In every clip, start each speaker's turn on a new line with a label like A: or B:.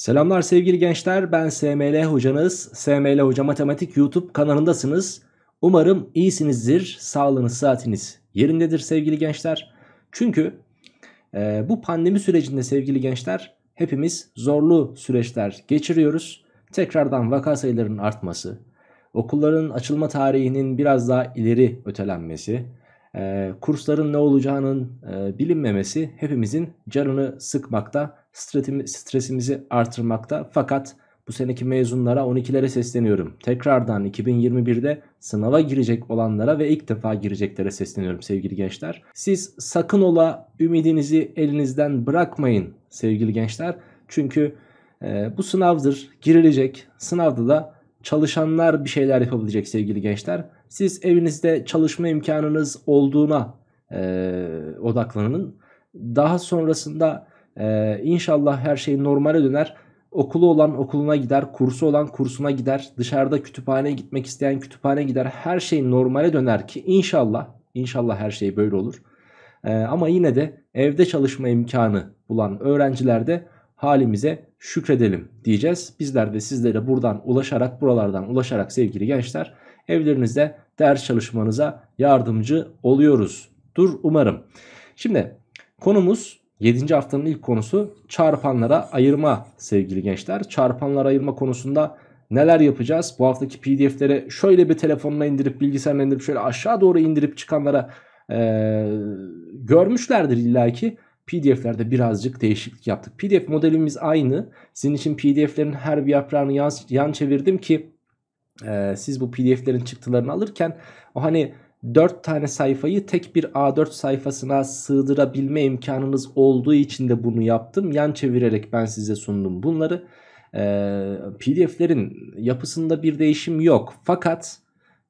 A: Selamlar sevgili gençler ben SML hocanız. SML Hoca Matematik YouTube kanalındasınız. Umarım iyisinizdir. Sağlığınız, saatiniz yerindedir sevgili gençler. Çünkü e, bu pandemi sürecinde sevgili gençler hepimiz zorlu süreçler geçiriyoruz. Tekrardan vaka sayılarının artması, okulların açılma tarihinin biraz daha ileri ötelenmesi, e, kursların ne olacağının e, bilinmemesi hepimizin canını sıkmakta stresimizi artırmakta. Fakat bu seneki mezunlara 12'lere sesleniyorum. Tekrardan 2021'de sınava girecek olanlara ve ilk defa gireceklere sesleniyorum sevgili gençler. Siz sakın ola ümidinizi elinizden bırakmayın sevgili gençler. Çünkü e, bu sınavdır girilecek sınavda da çalışanlar bir şeyler yapabilecek sevgili gençler. Siz evinizde çalışma imkanınız olduğuna e, odaklanın. Daha sonrasında ee, inşallah her şey normale döner. Okulu olan okuluna gider, kursu olan kursuna gider, dışarıda kütüphaneye gitmek isteyen kütüphane gider. Her şey normale döner ki inşallah, inşallah her şey böyle olur. Ee, ama yine de evde çalışma imkanı bulan öğrencilerde halimize şükredelim diyeceğiz. Bizler de sizlere buradan ulaşarak, buralardan ulaşarak sevgili gençler evlerinizde ders çalışmanıza yardımcı oluyoruz. Dur umarım. Şimdi konumuz 7. haftanın ilk konusu çarpanlara ayırma sevgili gençler. Çarpanlara ayırma konusunda neler yapacağız? Bu haftaki pdf'lere şöyle bir telefonuna indirip bilgisayarına indirip şöyle aşağı doğru indirip çıkanlara ee, görmüşlerdir illaki. PDF'lerde birazcık değişiklik yaptık. PDF modelimiz aynı. Sizin için PDF'lerin her bir yaprağını yan, yan çevirdim ki e, siz bu PDF'lerin çıktılarını alırken o hani 4 tane sayfayı tek bir A4 sayfasına sığdırabilme imkanınız olduğu için de bunu yaptım. Yan çevirerek ben size sundum bunları. Ee, PDF'lerin yapısında bir değişim yok. Fakat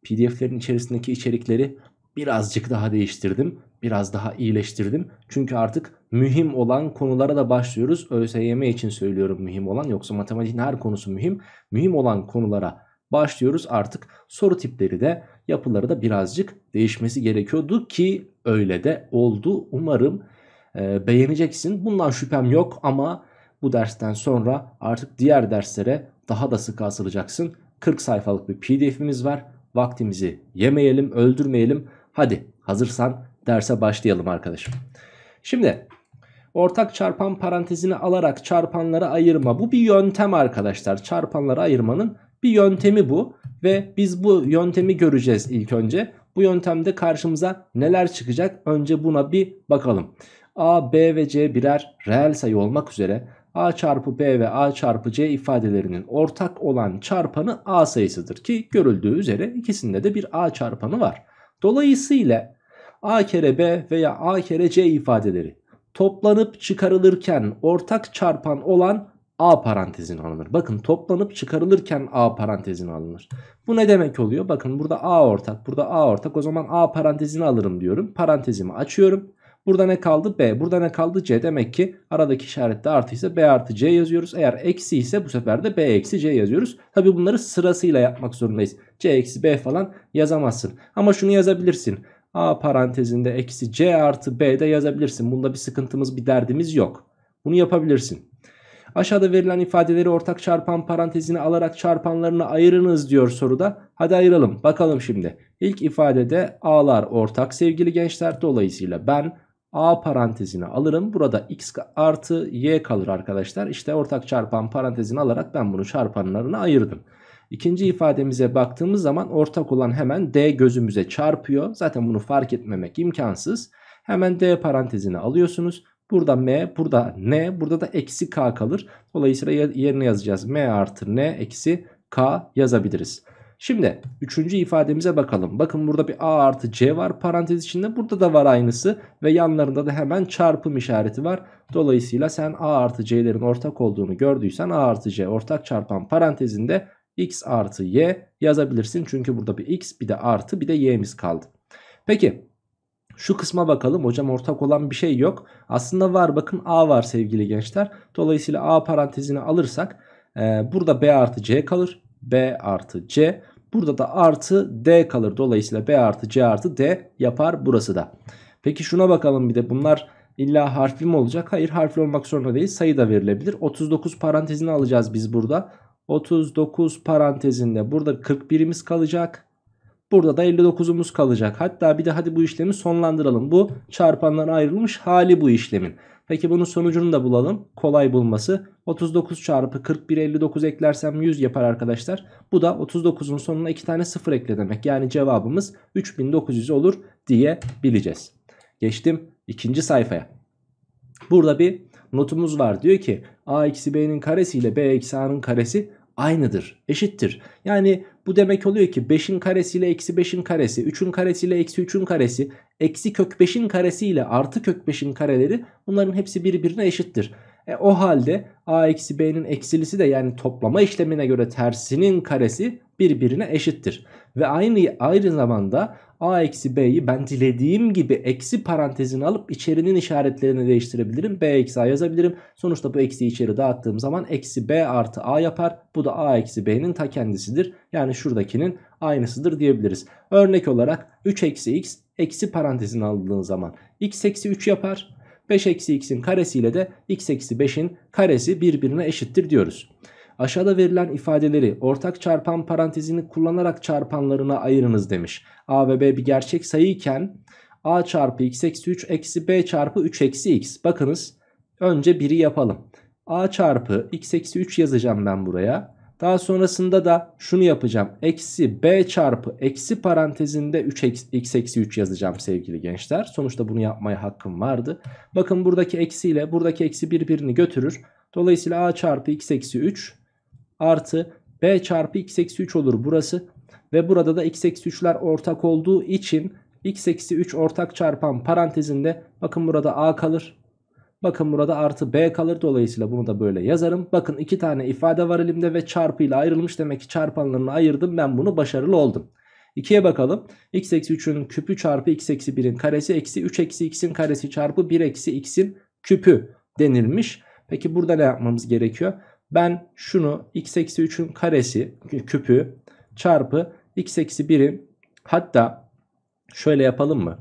A: PDF'lerin içerisindeki içerikleri birazcık daha değiştirdim. Biraz daha iyileştirdim. Çünkü artık mühim olan konulara da başlıyoruz. ÖSYM için söylüyorum mühim olan. Yoksa matematiğin her konusu mühim. Mühim olan konulara başlıyoruz artık soru tipleri de yapıları da birazcık değişmesi gerekiyordu ki öyle de oldu. Umarım e, beğeneceksin. Bundan şüphem yok ama bu dersten sonra artık diğer derslere daha da sıkı asılacaksın. 40 sayfalık bir pdf'imiz var. Vaktimizi yemeyelim, öldürmeyelim. Hadi hazırsan derse başlayalım arkadaşım. Şimdi ortak çarpan parantezini alarak çarpanlara ayırma. Bu bir yöntem arkadaşlar. Çarpanlara ayırmanın bir yöntemi bu ve biz bu yöntemi göreceğiz ilk önce. Bu yöntemde karşımıza neler çıkacak önce buna bir bakalım. A, B ve C birer reel sayı olmak üzere A çarpı B ve A çarpı C ifadelerinin ortak olan çarpanı A sayısıdır ki görüldüğü üzere ikisinde de bir A çarpanı var. Dolayısıyla A kere B veya A kere C ifadeleri toplanıp çıkarılırken ortak çarpan olan A parantezine alınır. Bakın toplanıp çıkarılırken A parantezine alınır. Bu ne demek oluyor? Bakın burada A ortak, burada A ortak. O zaman A parantezini alırım diyorum. Parantezimi açıyorum. Burada ne kaldı? B. Burada ne kaldı? C. Demek ki aradaki işarette artıysa B artı C yazıyoruz. Eğer eksi ise bu sefer de B eksi C yazıyoruz. Tabi bunları sırasıyla yapmak zorundayız. C eksi B falan yazamazsın. Ama şunu yazabilirsin. A parantezinde eksi C artı B de yazabilirsin. Bunda bir sıkıntımız bir derdimiz yok. Bunu yapabilirsin. Aşağıda verilen ifadeleri ortak çarpan parantezine alarak çarpanlarını ayırınız diyor soruda. Hadi ayıralım bakalım şimdi. İlk ifadede A'lar ortak sevgili gençler dolayısıyla ben A parantezine alırım. Burada x artı y kalır arkadaşlar. İşte ortak çarpan parantezini alarak ben bunu çarpanlarına ayırdım. İkinci ifademize baktığımız zaman ortak olan hemen D gözümüze çarpıyor. Zaten bunu fark etmemek imkansız. Hemen D parantezine alıyorsunuz. Burada m, burada n, burada da eksi k kalır. Dolayısıyla yerine yazacağız. m artı n eksi k yazabiliriz. Şimdi üçüncü ifademize bakalım. Bakın burada bir a artı c var parantez içinde. Burada da var aynısı ve yanlarında da hemen çarpım işareti var. Dolayısıyla sen a artı c'lerin ortak olduğunu gördüysen a artı c ortak çarpan parantezinde x artı y yazabilirsin. Çünkü burada bir x bir de artı bir de y'miz kaldı. Peki şu kısma bakalım hocam ortak olan bir şey yok. Aslında var bakın A var sevgili gençler. Dolayısıyla A parantezini alırsak e, burada B artı C kalır. B artı C. Burada da artı D kalır. Dolayısıyla B artı C artı D yapar burası da. Peki şuna bakalım bir de bunlar illa harfli mi olacak? Hayır harfli olmak zorunda değil sayı da verilebilir. 39 parantezini alacağız biz burada. 39 parantezinde burada 41'imiz kalacak. Burada da 59'umuz kalacak. Hatta bir de hadi bu işlemi sonlandıralım. Bu çarpandan ayrılmış hali bu işlemin. Peki bunun sonucunu da bulalım. Kolay bulması. 39 çarpı 41 59 eklersem 100 yapar arkadaşlar. Bu da 39'un sonuna 2 tane 0 ekle demek. Yani cevabımız 3900 olur diyebileceğiz. Geçtim ikinci sayfaya. Burada bir notumuz var. Diyor ki a-b'nin karesi ile b-a'nın karesi aynıdır, eşittir. Yani bu demek oluyor ki 5'in karesiyle eksi 5'in karesi, 3'ün karesiyle eksi 3'ün karesi, eksi kök 5'in karesi ile artı kök 5'in kareleri bunların hepsi birbirine eşittir. E, o halde a eksi b'nin eksilisi de yani toplama işlemine göre tersinin karesi birbirine eşittir. Ve aynı aynı zamanda A eksi B'yi ben dilediğim gibi eksi parantezini alıp içerinin işaretlerini değiştirebilirim. B eksi A yazabilirim. Sonuçta bu eksi içeri dağıttığım zaman eksi B artı A yapar. Bu da A eksi B'nin ta kendisidir. Yani şuradakinin aynısıdır diyebiliriz. Örnek olarak 3 eksi X eksi parantezini aldığın zaman X eksi 3 yapar. 5 eksi X'in karesiyle de X eksi 5'in karesi birbirine eşittir diyoruz. Aşağıda verilen ifadeleri ortak çarpan parantezini kullanarak çarpanlarına ayırınız demiş. A ve B bir gerçek sayı iken A çarpı x eksi 3 eksi B çarpı 3 eksi x. Bakınız önce 1'i yapalım. A çarpı x eksi 3 yazacağım ben buraya. Daha sonrasında da şunu yapacağım. Eksi b çarpı eksi parantezinde 3 eksi, x eksi 3 yazacağım sevgili gençler. Sonuçta bunu yapmaya hakkım vardı. Bakın buradaki eksi ile buradaki eksi birbirini götürür. Dolayısıyla a çarpı x eksi 3 artı b çarpı x eksi 3 olur burası. Ve burada da x eksi 3'ler ortak olduğu için x eksi 3 ortak çarpan parantezinde bakın burada a kalır. Bakın burada artı b kalır dolayısıyla bunu da böyle yazarım. Bakın iki tane ifade var elimde ve çarpıyla ayrılmış demek ki çarpanlarını ayırdım ben bunu başarılı oldum. 2'ye bakalım. x eksi 3'ün küpü çarpı x eksi 1'in karesi eksi 3 eksi x'in karesi çarpı 1 eksi x'in küpü denilmiş. Peki burada ne yapmamız gerekiyor? Ben şunu x eksi 3'ün karesi küpü çarpı x eksi 1'in hatta şöyle yapalım mı?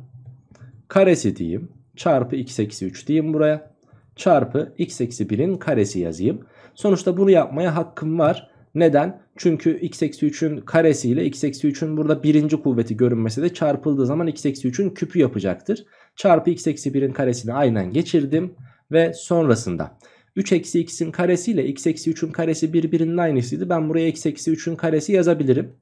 A: Karesi diyeyim çarpı x eksi 3 diyeyim buraya çarpı x eksi 1'in karesi yazayım. Sonuçta bunu yapmaya hakkım var. Neden? Çünkü x eksi 3'ün karesiyle x eksi 3'ün burada birinci kuvveti görünmesi de çarpıldığı zaman x eksi 3'ün küpü yapacaktır. Çarpı x eksi 1'in karesini aynen geçirdim ve sonrasında 3 eksi x'in karesi ile x eksi 3'ün karesi birbirinin aynısıydı. Ben buraya x eksi 3'ün karesi yazabilirim.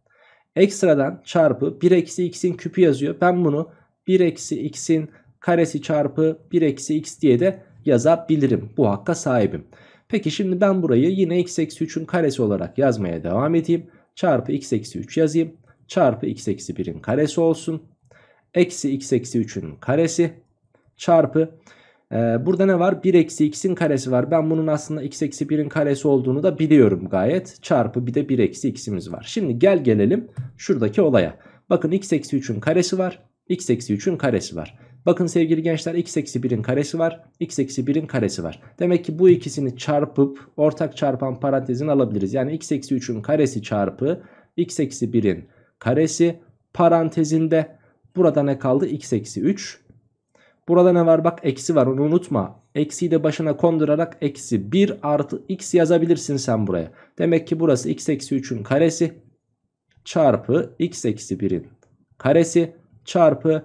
A: Ekstradan çarpı 1 eksi x'in küpü yazıyor. Ben bunu 1 eksi x'in karesi çarpı 1 eksi x diye de yazabilirim. Bu hakka sahibim. Peki şimdi ben burayı yine x eksi 3'ün karesi olarak yazmaya devam edeyim. Çarpı x eksi 3 yazayım. Çarpı x eksi 1'in karesi olsun. Eksi x eksi 3'ün karesi çarpı ee, burada ne var? 1 eksi x'in karesi var. Ben bunun aslında x eksi 1'in karesi olduğunu da biliyorum gayet. Çarpı bir de 1 eksi x'imiz var. Şimdi gel gelelim şuradaki olaya. Bakın x eksi 3'ün karesi var. x eksi 3'ün karesi var. Bakın sevgili gençler x eksi 1'in karesi var. x eksi 1'in karesi var. Demek ki bu ikisini çarpıp ortak çarpan parantezin alabiliriz. Yani x eksi 3'ün karesi çarpı x eksi 1'in karesi parantezinde burada ne kaldı? x eksi 3 Burada ne var bak eksi var onu unutma. Eksiyi de başına kondurarak eksi 1 artı x yazabilirsin sen buraya. Demek ki burası x eksi 3'ün karesi çarpı x eksi 1'in karesi çarpı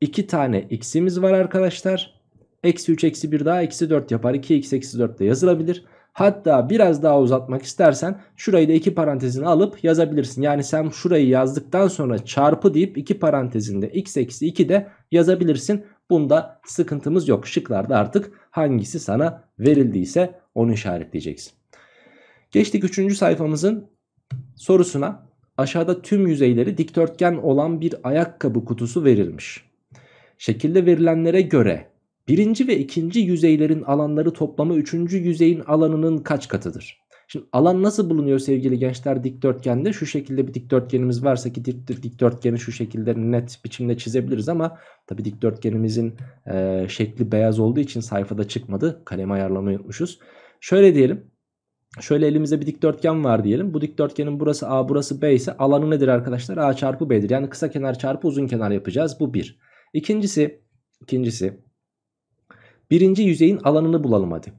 A: 2 tane x'imiz var arkadaşlar. Eksi 3 eksi 1 daha eksi 4 yapar. 2x eksi 4 de yazılabilir. Hatta biraz daha uzatmak istersen şurayı da iki parantezine alıp yazabilirsin. Yani sen şurayı yazdıktan sonra çarpı deyip iki parantezinde x eksi 2 de yazabilirsin. Bunda sıkıntımız yok. Şıklarda artık hangisi sana verildiyse onu işaretleyeceksin. Geçtik 3. sayfamızın sorusuna. Aşağıda tüm yüzeyleri dikdörtgen olan bir ayakkabı kutusu verilmiş. Şekilde verilenlere göre birinci ve ikinci yüzeylerin alanları toplamı üçüncü yüzeyin alanının kaç katıdır? Şimdi alan nasıl bulunuyor sevgili gençler dikdörtgende? Şu şekilde bir dikdörtgenimiz varsa ki dikdörtgeni şu şekilde net biçimde çizebiliriz ama tabi dikdörtgenimizin e, şekli beyaz olduğu için sayfada çıkmadı. Kalem ayarlamayı unutmuşuz. Şöyle diyelim. Şöyle elimize bir dikdörtgen var diyelim. Bu dikdörtgenin burası A burası B ise alanı nedir arkadaşlar? A çarpı B'dir. Yani kısa kenar çarpı uzun kenar yapacağız. Bu bir. İkincisi, ikincisi birinci yüzeyin alanını bulalım hadi.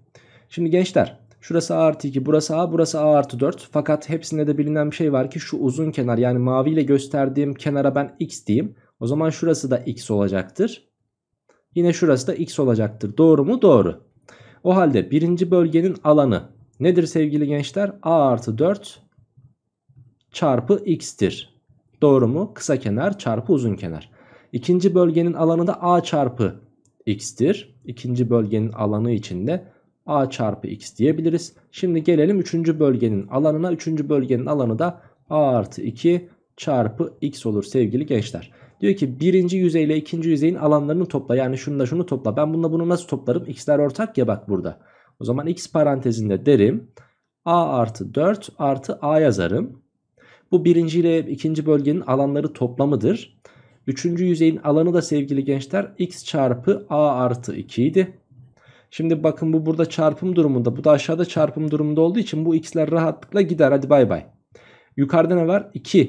A: Şimdi gençler Şurası a artı 2 burası a burası a artı 4. Fakat hepsinde de bilinen bir şey var ki şu uzun kenar yani maviyle gösterdiğim kenara ben x diyeyim. O zaman şurası da x olacaktır. Yine şurası da x olacaktır. Doğru mu? Doğru. O halde birinci bölgenin alanı nedir sevgili gençler? a artı 4 çarpı x'tir. Doğru mu? Kısa kenar çarpı uzun kenar. İkinci bölgenin alanı da a çarpı x'tir. İkinci bölgenin alanı içinde a çarpı x diyebiliriz. Şimdi gelelim 3. bölgenin alanına. 3. bölgenin alanı da a artı 2 çarpı x olur sevgili gençler. Diyor ki birinci yüzey ile ikinci yüzeyin alanlarını topla. Yani şunu da şunu topla. Ben bununla bunu nasıl toplarım? X'ler ortak ya bak burada. O zaman x parantezinde derim. A artı 4 artı A yazarım. Bu birinci ile ikinci bölgenin alanları toplamıdır. Üçüncü yüzeyin alanı da sevgili gençler x çarpı a artı 2 idi. Şimdi bakın bu burada çarpım durumunda. Bu da aşağıda çarpım durumunda olduğu için bu x'ler rahatlıkla gider. Hadi bay bay. Yukarıda ne var? 2a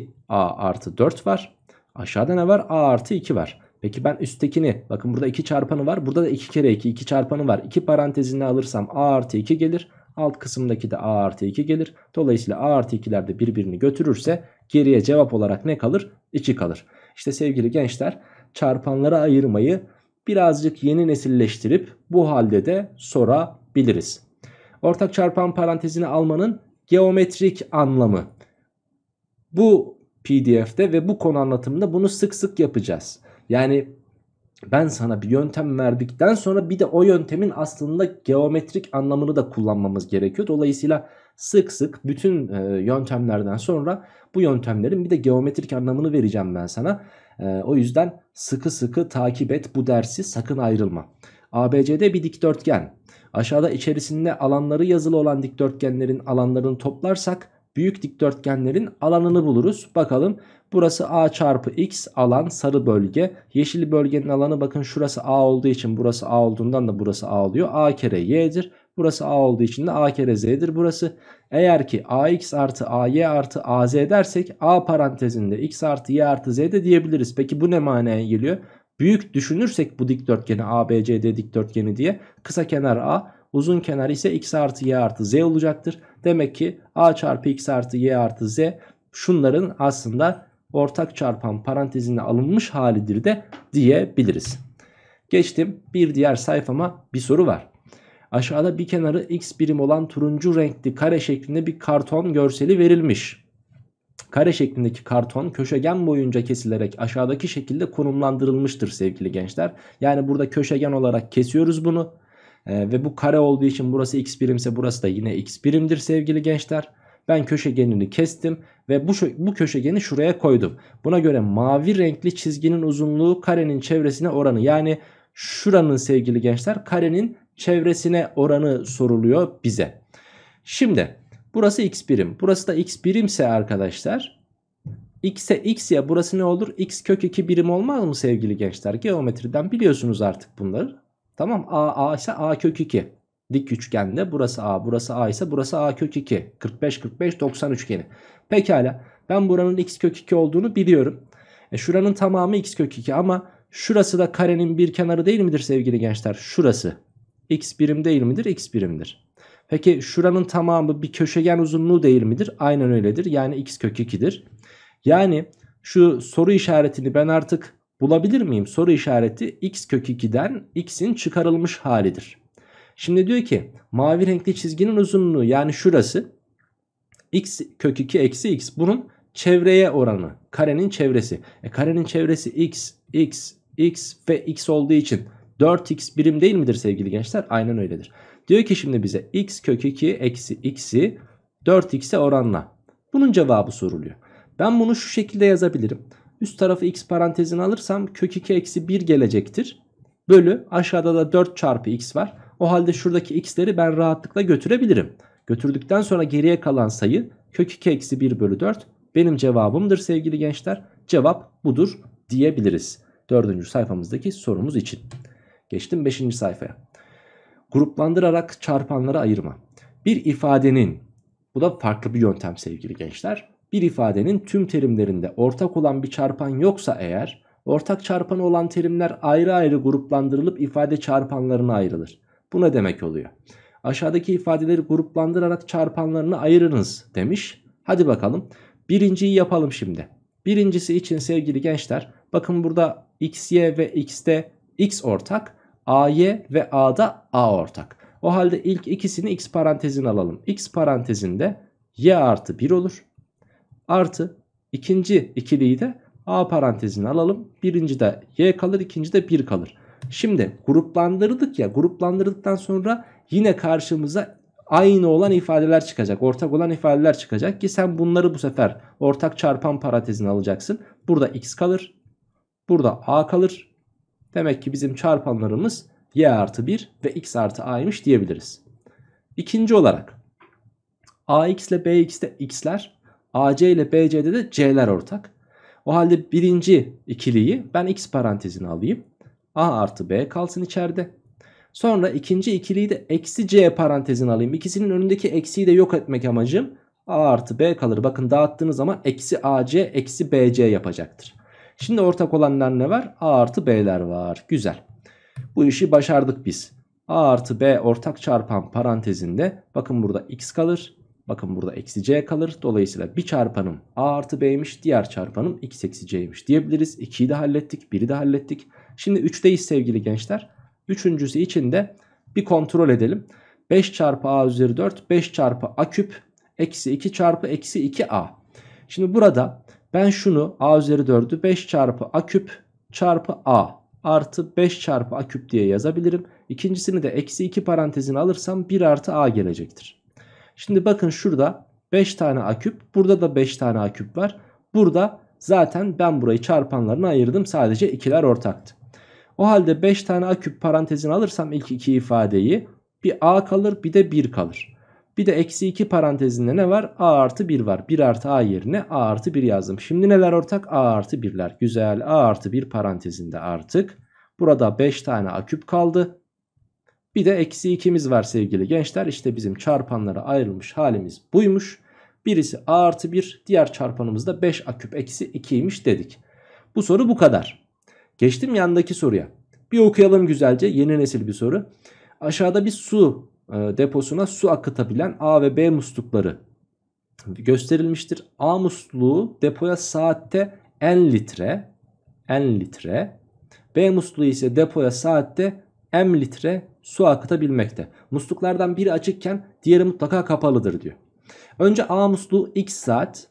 A: artı 4 var. Aşağıda ne var? a artı 2 var. Peki ben üsttekini bakın burada 2 çarpanı var. Burada da 2 kere 2 2 çarpanı var. 2 parantezini alırsam a artı 2 gelir. Alt kısımdaki de a artı 2 gelir. Dolayısıyla a artı 2'ler de birbirini götürürse geriye cevap olarak ne kalır? 2 kalır. İşte sevgili gençler çarpanlara ayırmayı birazcık yeni nesilleştirip bu halde de sorabiliriz. Ortak çarpan parantezini almanın geometrik anlamı. Bu PDF'de ve bu konu anlatımında bunu sık sık yapacağız. Yani ben sana bir yöntem verdikten sonra bir de o yöntemin aslında geometrik anlamını da kullanmamız gerekiyor. Dolayısıyla sık sık bütün e, yöntemlerden sonra bu yöntemlerin bir de geometrik anlamını vereceğim ben sana. Ee, o yüzden sıkı sıkı takip et bu dersi sakın ayrılma. ABC'de bir dikdörtgen. Aşağıda içerisinde alanları yazılı olan dikdörtgenlerin alanlarını toplarsak büyük dikdörtgenlerin alanını buluruz. Bakalım burası A çarpı X alan sarı bölge. Yeşil bölgenin alanı bakın şurası A olduğu için burası A olduğundan da burası A oluyor. A kere Y'dir. Burası A olduğu için de A kere Z'dir burası. Eğer ki AX artı AY artı AZ dersek A parantezinde X artı Y artı Z de diyebiliriz. Peki bu ne manaya geliyor? Büyük düşünürsek bu dikdörtgeni ABCD dikdörtgeni diye kısa kenar A uzun kenar ise X artı Y artı Z olacaktır. Demek ki A çarpı X artı Y artı Z şunların aslında ortak çarpan parantezine alınmış halidir de diyebiliriz. Geçtim bir diğer sayfama bir soru var. Aşağıda bir kenarı x birim olan turuncu renkli kare şeklinde bir karton görseli verilmiş. Kare şeklindeki karton köşegen boyunca kesilerek aşağıdaki şekilde konumlandırılmıştır sevgili gençler. Yani burada köşegen olarak kesiyoruz bunu. Ee, ve bu kare olduğu için burası x birimse burası da yine x birimdir sevgili gençler. Ben köşegenini kestim ve bu, bu köşegeni şuraya koydum. Buna göre mavi renkli çizginin uzunluğu karenin çevresine oranı. Yani şuranın sevgili gençler karenin çevresine oranı soruluyor bize. Şimdi burası x birim. Burası da x birimse arkadaşlar x'e x ya burası ne olur? x kök 2 birim olmaz mı sevgili gençler? Geometriden biliyorsunuz artık bunları. Tamam a a ise a kök 2. Dik üçgende burası a burası a ise burası a kök 2. 45 45 90 üçgeni. Pekala ben buranın x kök 2 olduğunu biliyorum. E şuranın tamamı x kök 2 ama şurası da karenin bir kenarı değil midir sevgili gençler? Şurası x birim değil midir? x birimdir. Peki şuranın tamamı bir köşegen uzunluğu değil midir? Aynen öyledir. Yani x kök 2'dir. Yani şu soru işaretini ben artık bulabilir miyim? Soru işareti x kök 2'den x'in çıkarılmış halidir. Şimdi diyor ki mavi renkli çizginin uzunluğu yani şurası x kök 2 eksi x bunun çevreye oranı karenin çevresi. E karenin çevresi x, x, x ve x olduğu için 4x birim değil midir sevgili gençler? Aynen öyledir. Diyor ki şimdi bize x kök 2 eksi x'i 4x'e oranla. Bunun cevabı soruluyor. Ben bunu şu şekilde yazabilirim. Üst tarafı x parantezine alırsam kök 2 eksi 1 gelecektir. Bölü aşağıda da 4 çarpı x var. O halde şuradaki x'leri ben rahatlıkla götürebilirim. Götürdükten sonra geriye kalan sayı kök 2 eksi 1 bölü 4 benim cevabımdır sevgili gençler. Cevap budur diyebiliriz. Dördüncü sayfamızdaki sorumuz için. Geçtim 5. sayfaya. Gruplandırarak çarpanlara ayırma. Bir ifadenin, bu da farklı bir yöntem sevgili gençler. Bir ifadenin tüm terimlerinde ortak olan bir çarpan yoksa eğer, ortak çarpanı olan terimler ayrı ayrı gruplandırılıp ifade çarpanlarına ayrılır. Bu ne demek oluyor? Aşağıdaki ifadeleri gruplandırarak çarpanlarını ayırınız demiş. Hadi bakalım. Birinciyi yapalım şimdi. Birincisi için sevgili gençler bakın burada x, y ve x'te x ortak, AY ve A'da A ortak. O halde ilk ikisini x parantezine alalım. x parantezinde y artı 1 olur. Artı ikinci ikiliyi de A parantezine alalım. Birinci de y kalır, ikinci de 1 kalır. Şimdi gruplandırdık ya gruplandırdıktan sonra yine karşımıza aynı olan ifadeler çıkacak. Ortak olan ifadeler çıkacak ki sen bunları bu sefer ortak çarpan parantezine alacaksın. Burada x kalır. Burada a kalır. Demek ki bizim çarpanlarımız y artı 1 ve x artı a'ymış diyebiliriz. İkinci olarak ax ile bx'de x'ler, ac ile bc'de de c'ler ortak. O halde birinci ikiliyi ben x parantezine alayım. a artı b kalsın içeride. Sonra ikinci ikiliyi de eksi c parantezine alayım. İkisinin önündeki eksiyi de yok etmek amacım. a artı b kalır. Bakın dağıttığınız zaman eksi ac eksi bc yapacaktır. Şimdi ortak olanlar ne var? A artı B'ler var. Güzel. Bu işi başardık biz. A artı B ortak çarpan parantezinde bakın burada X kalır. Bakın burada eksi C kalır. Dolayısıyla bir çarpanım A artı B'ymiş. Diğer çarpanım X eksi C'ymiş diyebiliriz. 2'yi de hallettik. 1'i de hallettik. Şimdi 3'teyiz sevgili gençler. Üçüncüsü için de bir kontrol edelim. 5 çarpı A üzeri 4. 5 çarpı A küp. Eksi 2 çarpı eksi 2A. Şimdi burada ben şunu a üzeri 4'ü 5 çarpı a küp çarpı a artı 5 çarpı a küp diye yazabilirim. İkincisini de eksi 2 parantezine alırsam 1 artı a gelecektir. Şimdi bakın şurada 5 tane a küp burada da 5 tane a küp var. Burada zaten ben burayı çarpanlarına ayırdım sadece ikiler ortaktı. O halde 5 tane a küp parantezine alırsam ilk iki ifadeyi bir a kalır bir de 1 kalır. Bir de eksi 2 parantezinde ne var? A artı 1 var. 1 artı A yerine A artı 1 yazdım. Şimdi neler ortak? A artı 1'ler. Güzel. A artı 1 parantezinde artık. Burada 5 tane A küp kaldı. Bir de eksi 2'miz var sevgili gençler. İşte bizim çarpanlara ayrılmış halimiz buymuş. Birisi A artı 1. Diğer çarpanımız da 5 A küp eksi 2'ymiş dedik. Bu soru bu kadar. Geçtim yandaki soruya. Bir okuyalım güzelce. Yeni nesil bir soru. Aşağıda bir su e, deposuna su akıtabilen A ve B muslukları gösterilmiştir. A musluğu depoya saatte n litre n litre B musluğu ise depoya saatte m litre su akıtabilmekte. Musluklardan biri açıkken diğeri mutlaka kapalıdır diyor. Önce A musluğu x saat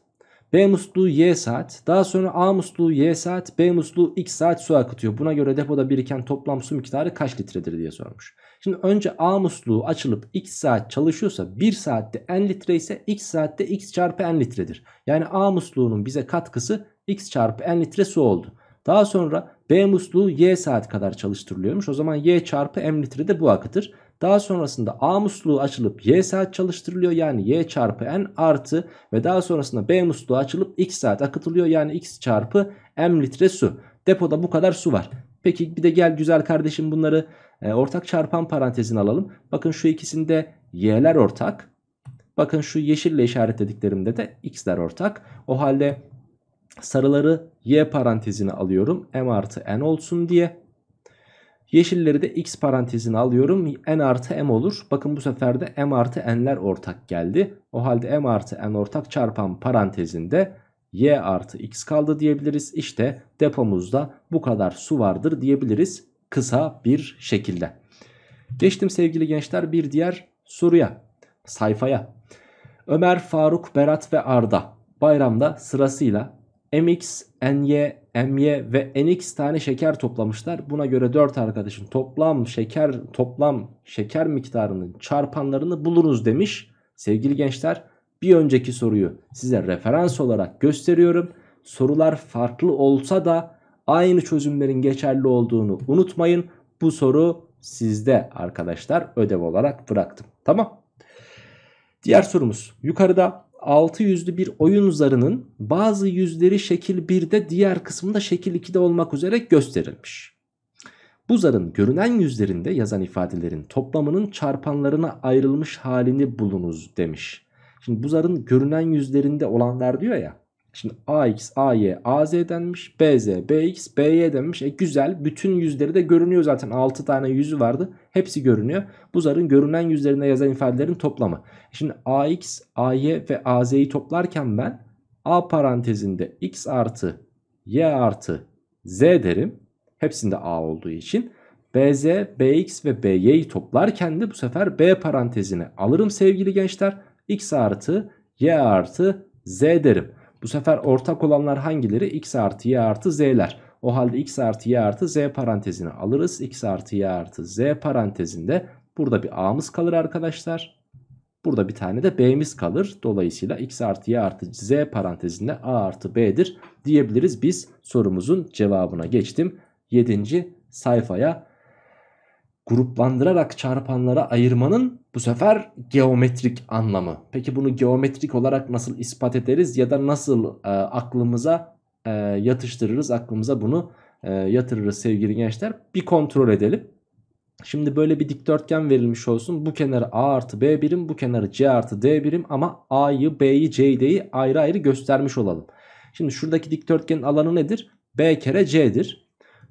A: B musluğu y saat daha sonra A musluğu y saat B musluğu x saat su akıtıyor. Buna göre depoda biriken toplam su miktarı kaç litredir diye sormuş. Şimdi önce A musluğu açılıp x saat çalışıyorsa 1 saatte n litre ise x saatte x çarpı n litredir. Yani A musluğunun bize katkısı x çarpı n litre su oldu. Daha sonra B musluğu y saat kadar çalıştırılıyormuş. O zaman y çarpı m litre de bu akıdır. Daha sonrasında A musluğu açılıp y saat çalıştırılıyor yani y çarpı n artı ve daha sonrasında B musluğu açılıp x saat akıtılıyor yani x çarpı m litre su. Depoda bu kadar su var. Peki bir de gel güzel kardeşim bunları e, ortak çarpan parantezini alalım. Bakın şu ikisinde y'ler ortak. Bakın şu yeşille işaretlediklerimde de x'ler ortak. O halde sarıları y parantezine alıyorum. m artı n olsun diye. Yeşilleri de x parantezine alıyorum. n artı m olur. Bakın bu sefer de m artı n'ler ortak geldi. O halde m artı n ortak çarpan parantezinde y artı x kaldı diyebiliriz. İşte depomuzda bu kadar su vardır diyebiliriz kısa bir şekilde. Geçtim sevgili gençler bir diğer soruya, sayfaya. Ömer, Faruk, Berat ve Arda bayramda sırasıyla MX, NY, MY ve NX tane şeker toplamışlar. Buna göre 4 arkadaşın toplam şeker toplam şeker miktarının çarpanlarını bulunuz demiş. Sevgili gençler bir önceki soruyu size referans olarak gösteriyorum. Sorular farklı olsa da aynı çözümlerin geçerli olduğunu unutmayın. Bu soru sizde arkadaşlar ödev olarak bıraktım. Tamam. Diğer sorumuz. Yukarıda 6 yüzlü bir oyun zarının bazı yüzleri şekil 1'de diğer kısmında şekil 2'de olmak üzere gösterilmiş. Bu zarın görünen yüzlerinde yazan ifadelerin toplamının çarpanlarına ayrılmış halini bulunuz demiş. Şimdi bu zarın görünen yüzlerinde olanlar diyor ya. Şimdi AX, AY, AZ denmiş. BZ, BX, BY denmiş. E güzel. Bütün yüzleri de görünüyor zaten. 6 tane yüzü vardı. Hepsi görünüyor. Bu zarın görünen yüzlerine yazan ifadelerin toplamı. Şimdi AX, AY ve AZ'yi toplarken ben A parantezinde X artı Y artı Z derim. Hepsinde A olduğu için. BZ, BX ve BY'yi toplarken de bu sefer B parantezine alırım sevgili gençler. X artı Y artı Z derim. Bu sefer ortak olanlar hangileri? X artı Y artı Z'ler. O halde X artı Y artı Z parantezini alırız. X artı Y artı Z parantezinde burada bir A'mız kalır arkadaşlar. Burada bir tane de B'miz kalır. Dolayısıyla X artı Y artı Z parantezinde A artı B'dir diyebiliriz. Biz sorumuzun cevabına geçtim. 7. sayfaya gruplandırarak çarpanlara ayırmanın bu sefer geometrik anlamı. Peki bunu geometrik olarak nasıl ispat ederiz ya da nasıl e, aklımıza e, yatıştırırız, aklımıza bunu e, yatırırız sevgili gençler? Bir kontrol edelim. Şimdi böyle bir dikdörtgen verilmiş olsun. Bu kenarı A artı B birim, bu kenarı C artı D birim ama A'yı, B'yi, C'yi ayrı ayrı göstermiş olalım. Şimdi şuradaki dikdörtgenin alanı nedir? B kere C'dir.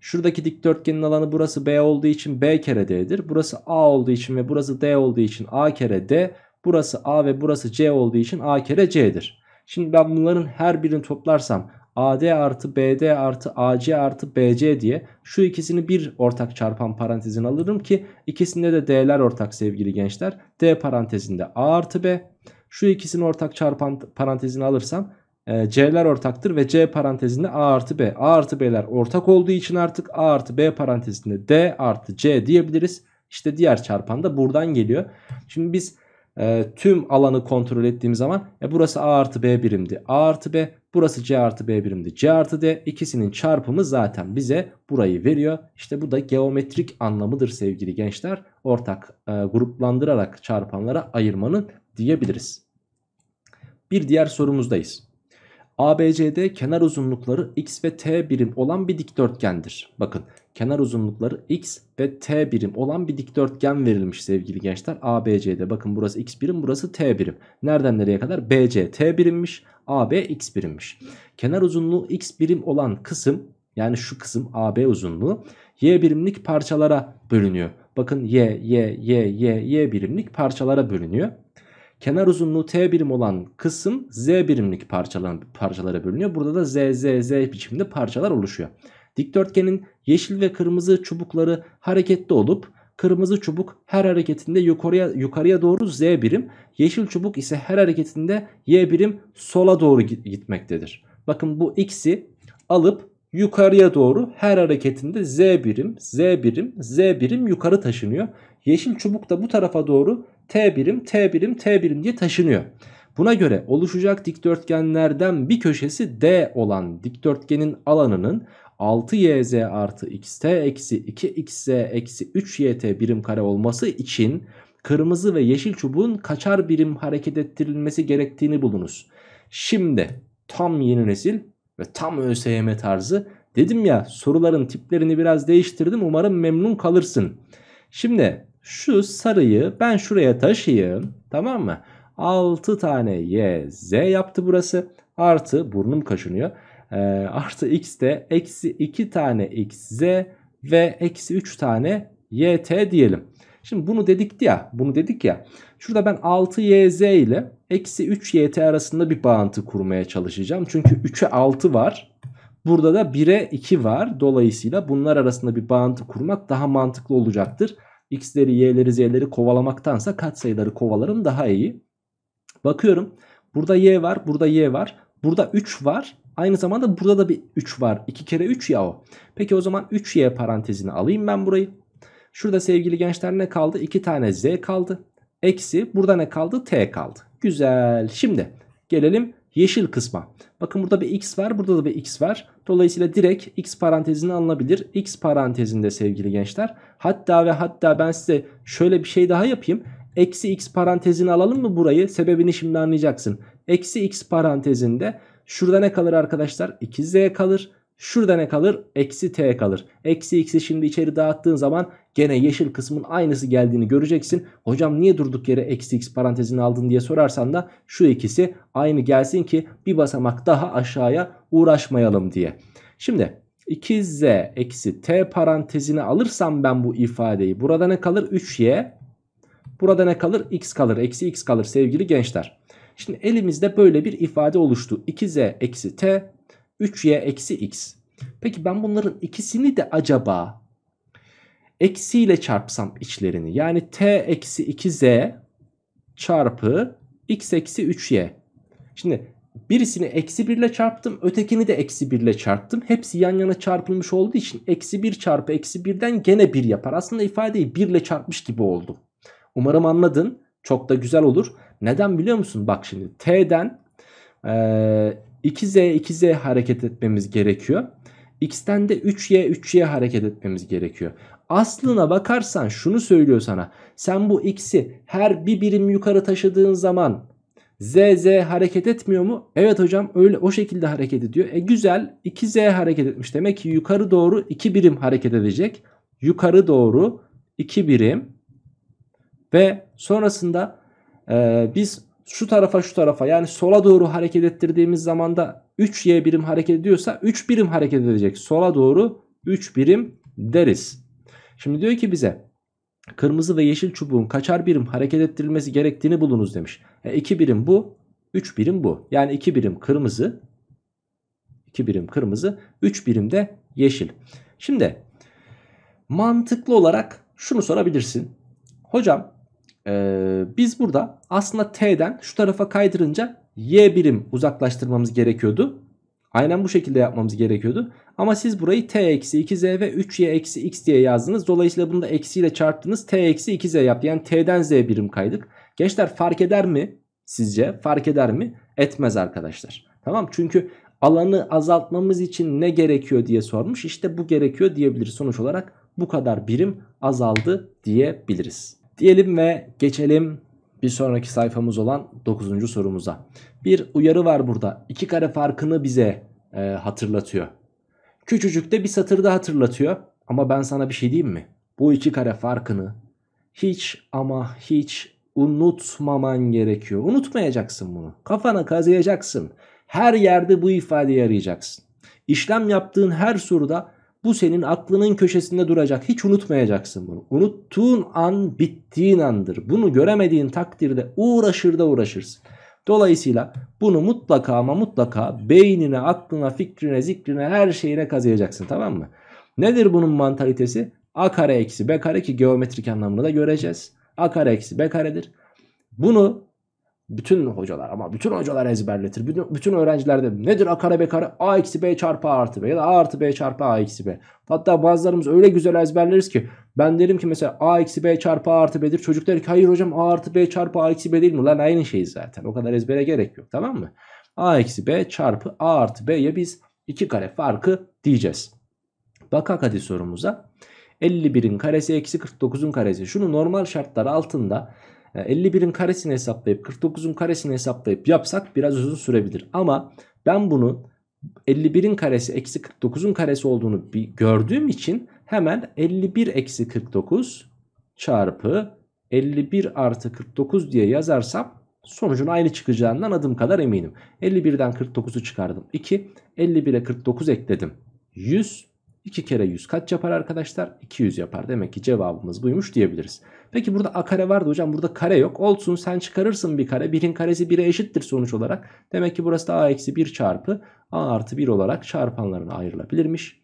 A: Şuradaki dikdörtgenin alanı burası B olduğu için B kere D'dir. Burası A olduğu için ve burası D olduğu için A kere D. Burası A ve burası C olduğu için A kere C'dir. Şimdi ben bunların her birini toplarsam AD artı BD artı AC artı BC diye şu ikisini bir ortak çarpan parantezin alırım ki ikisinde de D'ler ortak sevgili gençler. D parantezinde A artı B. Şu ikisini ortak çarpan parantezine alırsam e, C'ler ortaktır ve C parantezinde A artı B. A artı B'ler ortak olduğu için artık A artı B parantezinde D artı C diyebiliriz. İşte diğer çarpan da buradan geliyor. Şimdi biz e, tüm alanı kontrol ettiğimiz zaman e, burası A artı B birimdi. A artı B burası C artı B birimdi. C artı D ikisinin çarpımı zaten bize burayı veriyor. İşte bu da geometrik anlamıdır sevgili gençler. Ortak e, gruplandırarak çarpanlara ayırmanın diyebiliriz. Bir diğer sorumuzdayız. ABCD kenar uzunlukları x ve t birim olan bir dikdörtgendir. Bakın kenar uzunlukları x ve t birim olan bir dikdörtgen verilmiş sevgili gençler. ABCD bakın burası x birim burası t birim. Nereden nereye kadar? BC t birimmiş AB x birimmiş. Kenar uzunluğu x birim olan kısım yani şu kısım AB uzunluğu y birimlik parçalara bölünüyor. Bakın y y y y y birimlik parçalara bölünüyor. Kenar uzunluğu T birim olan kısım Z birimlik parçalara bölünüyor. Burada da Z, Z, Z biçiminde parçalar oluşuyor. Dikdörtgenin yeşil ve kırmızı çubukları hareketli olup kırmızı çubuk her hareketinde yukarıya, yukarıya doğru Z birim. Yeşil çubuk ise her hareketinde Y birim sola doğru gitmektedir. Bakın bu X'i alıp yukarıya doğru her hareketinde Z birim, Z birim, Z birim yukarı taşınıyor. Yeşil çubuk da bu tarafa doğru T birim T birim T birim diye taşınıyor. Buna göre oluşacak dikdörtgenlerden bir köşesi D olan dikdörtgenin alanının 6yz artı xt eksi 2xz eksi 3yt birim kare olması için kırmızı ve yeşil çubuğun kaçar birim hareket ettirilmesi gerektiğini bulunuz. Şimdi tam yeni nesil ve tam ÖSYM tarzı dedim ya soruların tiplerini biraz değiştirdim umarım memnun kalırsın. Şimdi şu sarıyı ben şuraya taşıyayım. Tamam mı? 6 tane y, z yaptı burası. Artı burnum kaşınıyor. E, artı x de eksi 2 tane x, z ve eksi 3 tane y, t diyelim. Şimdi bunu dedik ya, bunu dedik ya. Şurada ben 6YZ ile eksi 3YT arasında bir bağıntı kurmaya çalışacağım. Çünkü 3'e 6 var. Burada da 1'e 2 var. Dolayısıyla bunlar arasında bir bağıntı kurmak daha mantıklı olacaktır x'leri, y'leri, z'leri kovalamaktansa katsayıları kovalarım daha iyi. Bakıyorum. Burada y var, burada y var. Burada 3 var. Aynı zamanda burada da bir 3 var. 2 kere 3 ya o. Peki o zaman 3y parantezini alayım ben burayı. Şurada sevgili gençler ne kaldı? 2 tane z kaldı. Eksi burada ne kaldı? t kaldı. Güzel. Şimdi gelelim yeşil kısma. Bakın burada bir x var burada da bir x var. Dolayısıyla direkt x parantezini alınabilir. X parantezinde sevgili gençler. Hatta ve hatta ben size şöyle bir şey daha yapayım. Eksi x parantezini alalım mı burayı? Sebebini şimdi anlayacaksın. Eksi x parantezinde şurada ne kalır arkadaşlar? 2z kalır. Şurada ne kalır? Eksi t kalır. Eksi x'i şimdi içeri dağıttığın zaman gene yeşil kısmın aynısı geldiğini göreceksin. Hocam niye durduk yere eksi x parantezini aldın diye sorarsan da şu ikisi aynı gelsin ki bir basamak daha aşağıya uğraşmayalım diye. Şimdi 2z eksi t parantezini alırsam ben bu ifadeyi burada ne kalır? 3y. Burada ne kalır? x kalır. Eksi x kalır sevgili gençler. Şimdi elimizde böyle bir ifade oluştu. 2z eksi t 3y eksi x. Peki ben bunların ikisini de acaba eksiyle çarpsam içlerini yani t eksi 2z çarpı x eksi 3y. Şimdi birisini eksi 1 ile çarptım ötekini de eksi 1 ile çarptım. Hepsi yan yana çarpılmış olduğu için eksi 1 çarpı eksi 1'den gene 1 yapar. Aslında ifadeyi 1 ile çarpmış gibi oldu. Umarım anladın. Çok da güzel olur. Neden biliyor musun? Bak şimdi t'den e, 2z 2z hareket etmemiz gerekiyor. X'ten de 3y 3y hareket etmemiz gerekiyor. Aslına bakarsan şunu söylüyor sana. Sen bu x'i her bir birim yukarı taşıdığın zaman z z hareket etmiyor mu? Evet hocam öyle o şekilde hareket ediyor. E güzel 2z hareket etmiş. Demek ki yukarı doğru 2 birim hareket edecek. Yukarı doğru 2 birim ve sonrasında e, biz şu tarafa şu tarafa yani sola doğru hareket ettirdiğimiz zaman da 3y birim hareket ediyorsa 3 birim hareket edecek. Sola doğru 3 birim deriz. Şimdi diyor ki bize kırmızı ve yeşil çubuğun kaçar birim hareket ettirilmesi gerektiğini bulunuz demiş. 2 e, birim bu 3 birim bu. Yani 2 birim kırmızı 2 birim kırmızı 3 birim de yeşil. Şimdi mantıklı olarak şunu sorabilirsin. Hocam ee, biz burada aslında t'den şu tarafa kaydırınca y birim uzaklaştırmamız gerekiyordu. Aynen bu şekilde yapmamız gerekiyordu. Ama siz burayı t-2z ve 3y-x diye yazdınız. Dolayısıyla bunu da eksiyle çarptınız. t-2z yaptı. Yani t'den z birim kaydık. Gençler fark eder mi sizce? Fark eder mi? Etmez arkadaşlar. Tamam çünkü alanı azaltmamız için ne gerekiyor diye sormuş. İşte bu gerekiyor diyebiliriz. Sonuç olarak bu kadar birim azaldı diyebiliriz diyelim ve geçelim bir sonraki sayfamız olan 9. sorumuza. Bir uyarı var burada. İki kare farkını bize e, hatırlatıyor. Küçücük de bir satırda hatırlatıyor. Ama ben sana bir şey diyeyim mi? Bu iki kare farkını hiç ama hiç unutmaman gerekiyor. Unutmayacaksın bunu. Kafana kazıyacaksın. Her yerde bu ifadeyi arayacaksın. İşlem yaptığın her soruda bu senin aklının köşesinde duracak. Hiç unutmayacaksın bunu. Unuttuğun an bittiğin andır. Bunu göremediğin takdirde uğraşır da uğraşırsın. Dolayısıyla bunu mutlaka ama mutlaka beynine, aklına, fikrine, zikrine, her şeyine kazıyacaksın tamam mı? Nedir bunun mantalitesi? A kare eksi B kare ki geometrik anlamını da göreceğiz. A kare eksi B karedir. Bunu bütün hocalar ama bütün hocalar ezberletir. Bütün, bütün de nedir a kare b kare? a eksi b çarpı a artı b ya da a artı b çarpı a eksi b. Hatta bazılarımız öyle güzel ezberleriz ki ben derim ki mesela a eksi b çarpı a artı b'dir. Çocuk der ki hayır hocam a artı b çarpı a eksi b değil mi? Lan aynı şey zaten o kadar ezbere gerek yok tamam mı? a eksi b çarpı a artı b'ye biz 2 kare farkı diyeceğiz. Bakak hadi sorumuza. 51'in karesi eksi 49'un karesi. Şunu normal şartlar altında 51'in karesini hesaplayıp 49'un karesini hesaplayıp yapsak biraz uzun sürebilir. Ama ben bunu 51'in karesi eksi 49'un karesi olduğunu bir gördüğüm için hemen 51 eksi 49 çarpı 51 artı 49 diye yazarsam sonucun aynı çıkacağından adım kadar eminim. 51'den 49'u çıkardım 2, 51'e 49 ekledim 100, 2 kere 100 kaç yapar arkadaşlar? 200 yapar demek ki cevabımız buymuş diyebiliriz. Peki burada a kare vardı hocam burada kare yok. Olsun sen çıkarırsın bir kare. Birin karesi 1'e eşittir sonuç olarak. Demek ki burası da a eksi 1 çarpı a artı 1 olarak çarpanlarına ayrılabilirmiş.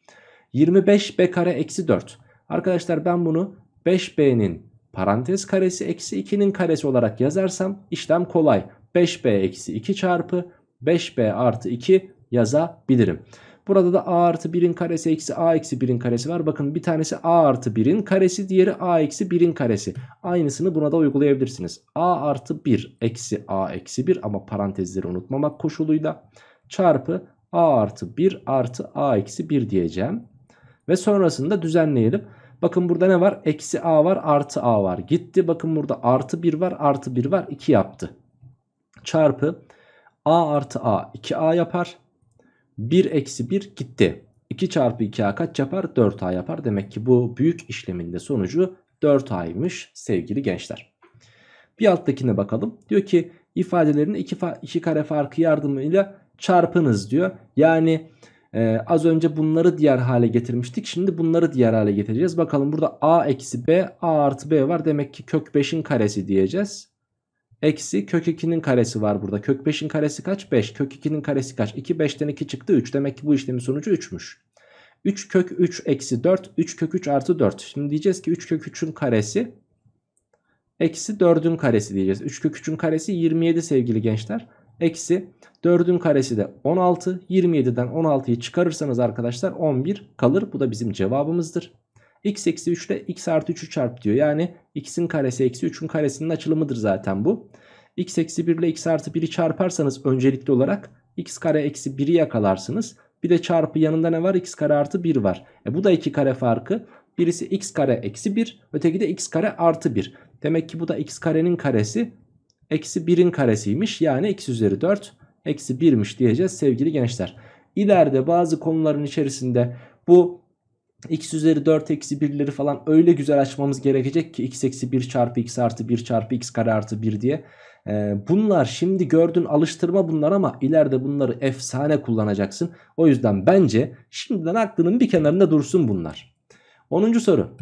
A: 25b kare eksi 4. Arkadaşlar ben bunu 5b'nin parantez karesi eksi 2'nin karesi olarak yazarsam işlem kolay. 5b eksi 2 çarpı 5b artı 2 yazabilirim. Burada da a artı 1'in karesi eksi a eksi 1'in karesi var. Bakın bir tanesi a artı 1'in karesi diğeri a eksi 1'in karesi. Aynısını buna da uygulayabilirsiniz. a artı 1 eksi a eksi 1 ama parantezleri unutmamak koşuluyla çarpı a artı 1 artı a eksi 1 diyeceğim. Ve sonrasında düzenleyelim. Bakın burada ne var? Eksi a var artı a var. Gitti. Bakın burada artı 1 var artı 1 var 2 yaptı. Çarpı a artı a 2a yapar. 1 eksi 1 gitti. 2 çarpı 2a kaç yapar? 4a yapar. Demek ki bu büyük işleminde sonucu 4a'ymış sevgili gençler. Bir alttakine bakalım. Diyor ki ifadelerini iki, fa iki kare farkı yardımıyla çarpınız diyor. Yani e, az önce bunları diğer hale getirmiştik. Şimdi bunları diğer hale getireceğiz. Bakalım burada a eksi b, a artı b var. Demek ki kök 5'in karesi diyeceğiz. Eksi kök 2'nin karesi var burada. Kök 5'in karesi kaç? 5. Kök 2'nin karesi kaç? 2 5'ten 2 çıktı 3. Demek ki bu işlemin sonucu 3'müş. 3 kök 3 eksi 4. 3 kök 3 artı 4. Şimdi diyeceğiz ki 3 kök 3'ün karesi eksi 4'ün karesi diyeceğiz. 3 kök 3'ün karesi 27 sevgili gençler. Eksi 4'ün karesi de 16. 27'den 16'yı çıkarırsanız arkadaşlar 11 kalır. Bu da bizim cevabımızdır x eksi 3 ile x artı 3'ü çarp diyor. Yani x'in karesi eksi 3'ün karesinin açılımıdır zaten bu. x eksi 1 ile x artı 1'i çarparsanız öncelikli olarak x kare eksi 1'i yakalarsınız. Bir de çarpı yanında ne var? x kare artı 1 var. E bu da iki kare farkı. Birisi x kare eksi 1 öteki de x kare artı 1. Demek ki bu da x karenin karesi eksi 1'in karesiymiş. Yani x üzeri 4 eksi 1'miş diyeceğiz sevgili gençler. İleride bazı konuların içerisinde bu x üzeri 4 eksi 1'leri falan öyle güzel açmamız gerekecek ki x eksi 1 çarpı x artı 1 çarpı x kare artı 1 diye. Ee, bunlar şimdi gördün alıştırma bunlar ama ileride bunları efsane kullanacaksın. O yüzden bence şimdiden aklının bir kenarında dursun bunlar. 10. soru.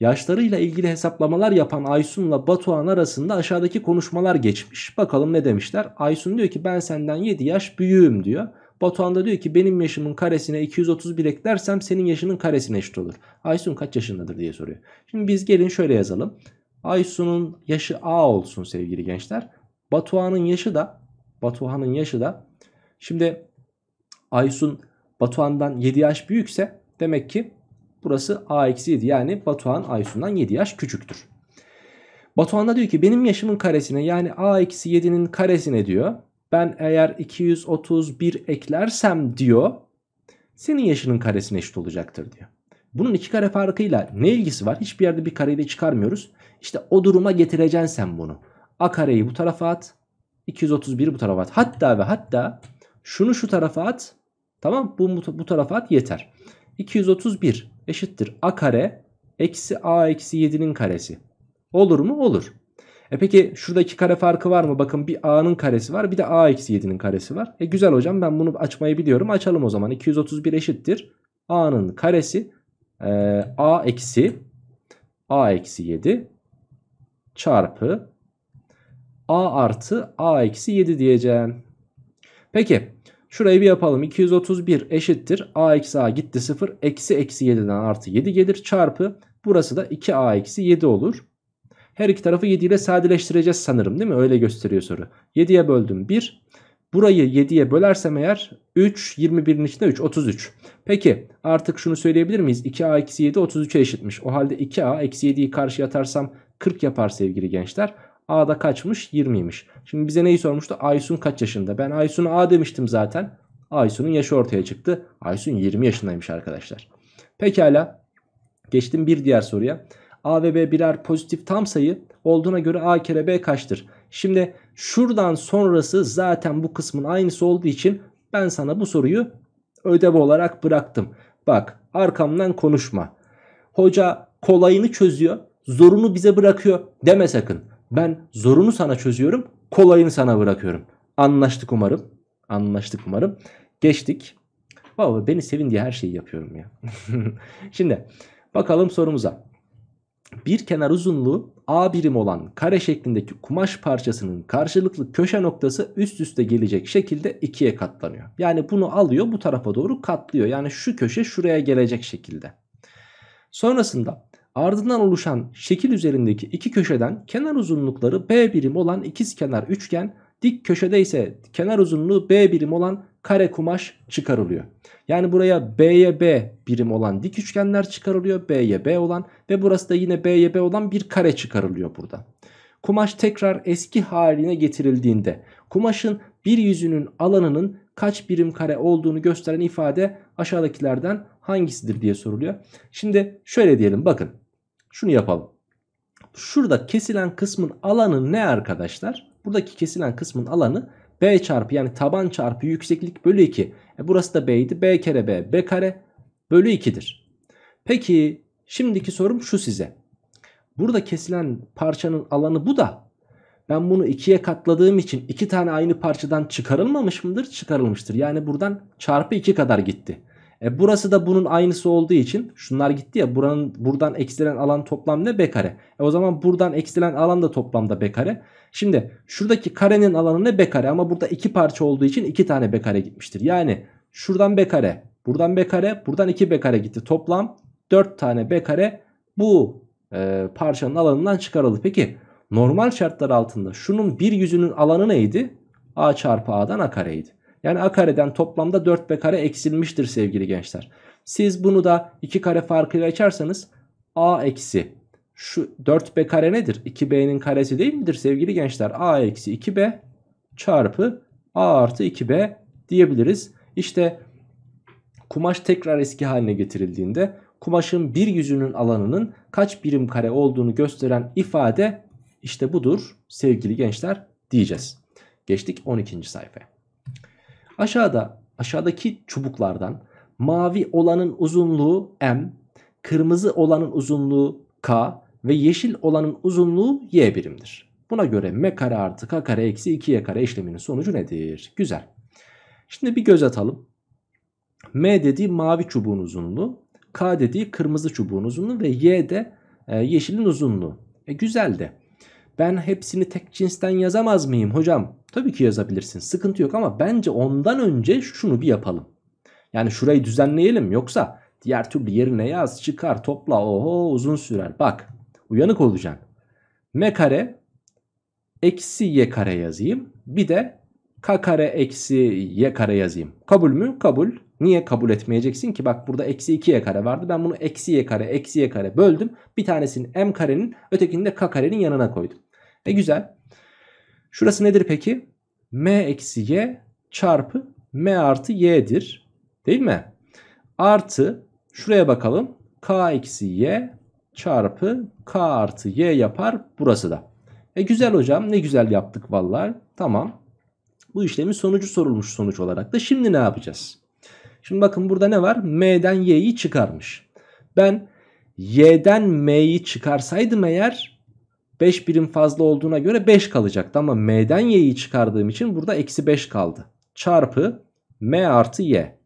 A: Yaşlarıyla ilgili hesaplamalar yapan Aysun'la Batuhan arasında aşağıdaki konuşmalar geçmiş. Bakalım ne demişler? Aysun diyor ki ben senden 7 yaş büyüğüm diyor. Batuhan da diyor ki benim yaşımın karesine 231 eklersem senin yaşının karesine eşit olur. Aysun kaç yaşındadır diye soruyor. Şimdi biz gelin şöyle yazalım. Aysun'un yaşı A olsun sevgili gençler. Batuhan'ın yaşı da Batuhan'ın yaşı da şimdi Aysun Batuhan'dan 7 yaş büyükse demek ki burası A-7 yani Batuhan Aysun'dan 7 yaş küçüktür. Batuhan da diyor ki benim yaşımın karesine yani A-7'nin karesine diyor ben eğer 231 eklersem diyor senin yaşının karesine eşit olacaktır diyor. Bunun iki kare farkıyla ne ilgisi var? Hiçbir yerde bir kareyi de çıkarmıyoruz. İşte o duruma getireceksin sen bunu. A kareyi bu tarafa at. 231 bu tarafa at. Hatta ve hatta şunu şu tarafa at. Tamam bu, bu tarafa at yeter. 231 eşittir a kare eksi a eksi 7'nin karesi. Olur mu? Olur. E peki şuradaki kare farkı var mı? Bakın bir a'nın karesi var bir de a eksi 7'nin karesi var. E güzel hocam ben bunu açmayı biliyorum. Açalım o zaman. 231 eşittir. a'nın karesi e, a eksi a eksi 7 çarpı a artı a eksi 7 diyeceğim. Peki şurayı bir yapalım. 231 eşittir. a eksi a gitti 0. Eksi eksi 7'den artı 7 gelir çarpı. Burası da 2a eksi 7 olur. Her iki tarafı 7 ile sadeleştireceğiz sanırım değil mi? Öyle gösteriyor soru. 7'ye böldüm 1. Burayı 7'ye bölersem eğer 3 21'in içinde 3 33. Peki artık şunu söyleyebilir miyiz? 2a eksi 7 33'e eşitmiş. O halde 2a eksi 7'yi karşıya atarsam 40 yapar sevgili gençler. A da kaçmış? 20'ymiş. Şimdi bize neyi sormuştu? Aysun kaç yaşında? Ben Aysun'a A demiştim zaten. Aysun'un yaşı ortaya çıktı. Aysun 20 yaşındaymış arkadaşlar. Pekala. Geçtim bir diğer soruya. A ve B birer pozitif tam sayı olduğuna göre A kere B kaçtır? Şimdi şuradan sonrası zaten bu kısmın aynısı olduğu için ben sana bu soruyu ödev olarak bıraktım. Bak arkamdan konuşma. Hoca kolayını çözüyor zorunu bize bırakıyor deme sakın. Ben zorunu sana çözüyorum kolayını sana bırakıyorum. Anlaştık umarım. Anlaştık umarım. Geçtik. Baba beni sevin diye her şeyi yapıyorum ya. Şimdi bakalım sorumuza bir kenar uzunluğu A birim olan kare şeklindeki kumaş parçasının karşılıklı köşe noktası üst üste gelecek şekilde ikiye katlanıyor. Yani bunu alıyor bu tarafa doğru katlıyor. Yani şu köşe şuraya gelecek şekilde. Sonrasında ardından oluşan şekil üzerindeki iki köşeden kenar uzunlukları B birim olan ikiz kenar üçgen Dik köşede ise kenar uzunluğu B birim olan kare kumaş çıkarılıyor. Yani buraya B'ye B birim olan dik üçgenler çıkarılıyor. B'ye B olan ve burası da yine B'ye B olan bir kare çıkarılıyor burada. Kumaş tekrar eski haline getirildiğinde kumaşın bir yüzünün alanının kaç birim kare olduğunu gösteren ifade aşağıdakilerden hangisidir diye soruluyor. Şimdi şöyle diyelim bakın şunu yapalım. Şurada kesilen kısmın alanı ne arkadaşlar? Buradaki kesilen kısmın alanı B çarpı yani taban çarpı yükseklik bölü 2. E burası da B'ydi. B kere B, B kare bölü 2'dir. Peki şimdiki sorum şu size. Burada kesilen parçanın alanı bu da. Ben bunu ikiye katladığım için iki tane aynı parçadan çıkarılmamış mıdır? Çıkarılmıştır. Yani buradan çarpı 2 kadar gitti. E burası da bunun aynısı olduğu için şunlar gitti ya buranın buradan eksilen alan toplam ne? B kare. E o zaman buradan eksilen alan da toplamda B kare. Şimdi şuradaki karenin alanı ne? B kare ama burada iki parça olduğu için iki tane B kare gitmiştir. Yani şuradan B kare, buradan B kare, buradan iki B kare gitti. Toplam 4 tane B kare bu e, parçanın alanından çıkarıldı. Peki normal şartlar altında şunun bir yüzünün alanı neydi? A çarpı A'dan A kareydi. Yani a kareden toplamda 4b kare eksilmiştir sevgili gençler. Siz bunu da 2 kare farkıyla açarsanız a eksi şu 4b kare nedir? 2b'nin karesi değil midir sevgili gençler? a eksi 2b çarpı a artı 2b diyebiliriz. İşte kumaş tekrar eski haline getirildiğinde kumaşın bir yüzünün alanının kaç birim kare olduğunu gösteren ifade işte budur sevgili gençler diyeceğiz. Geçtik 12. sayfaya. Aşağıda aşağıdaki çubuklardan mavi olanın uzunluğu m, kırmızı olanın uzunluğu k ve yeşil olanın uzunluğu y birimdir. Buna göre m kare artı k kare eksi 2y kare işleminin sonucu nedir? Güzel. Şimdi bir göz atalım. M dediği mavi çubuğun uzunluğu, K dediği kırmızı çubuğun uzunluğu ve Y de e, yeşilin uzunluğu. E, güzel de ben hepsini tek cinsten yazamaz mıyım hocam? Tabii ki yazabilirsin. Sıkıntı yok ama bence ondan önce şunu bir yapalım. Yani şurayı düzenleyelim yoksa diğer türlü yerine yaz, çıkar, topla. Oho uzun sürer. Bak uyanık olacaksın. M kare eksi y kare yazayım. Bir de k kare eksi y kare yazayım. Kabul mü? Kabul. Niye kabul etmeyeceksin ki? Bak burada eksi 2y kare vardı. Ben bunu eksi y kare eksi y kare böldüm. Bir tanesini m karenin ötekini de k karenin yanına koydum. E güzel. Şurası nedir peki? M eksi Y çarpı M artı Y'dir. Değil mi? Artı şuraya bakalım. K eksi Y çarpı K artı Y yapar burası da. E güzel hocam ne güzel yaptık vallahi. Tamam. Bu işlemin sonucu sorulmuş sonuç olarak da şimdi ne yapacağız? Şimdi bakın burada ne var? M'den Y'yi çıkarmış. Ben Y'den M'yi çıkarsaydım eğer 5 birim fazla olduğuna göre 5 kalacaktı ama m'den y'yi çıkardığım için burada eksi 5 kaldı. Çarpı m artı y.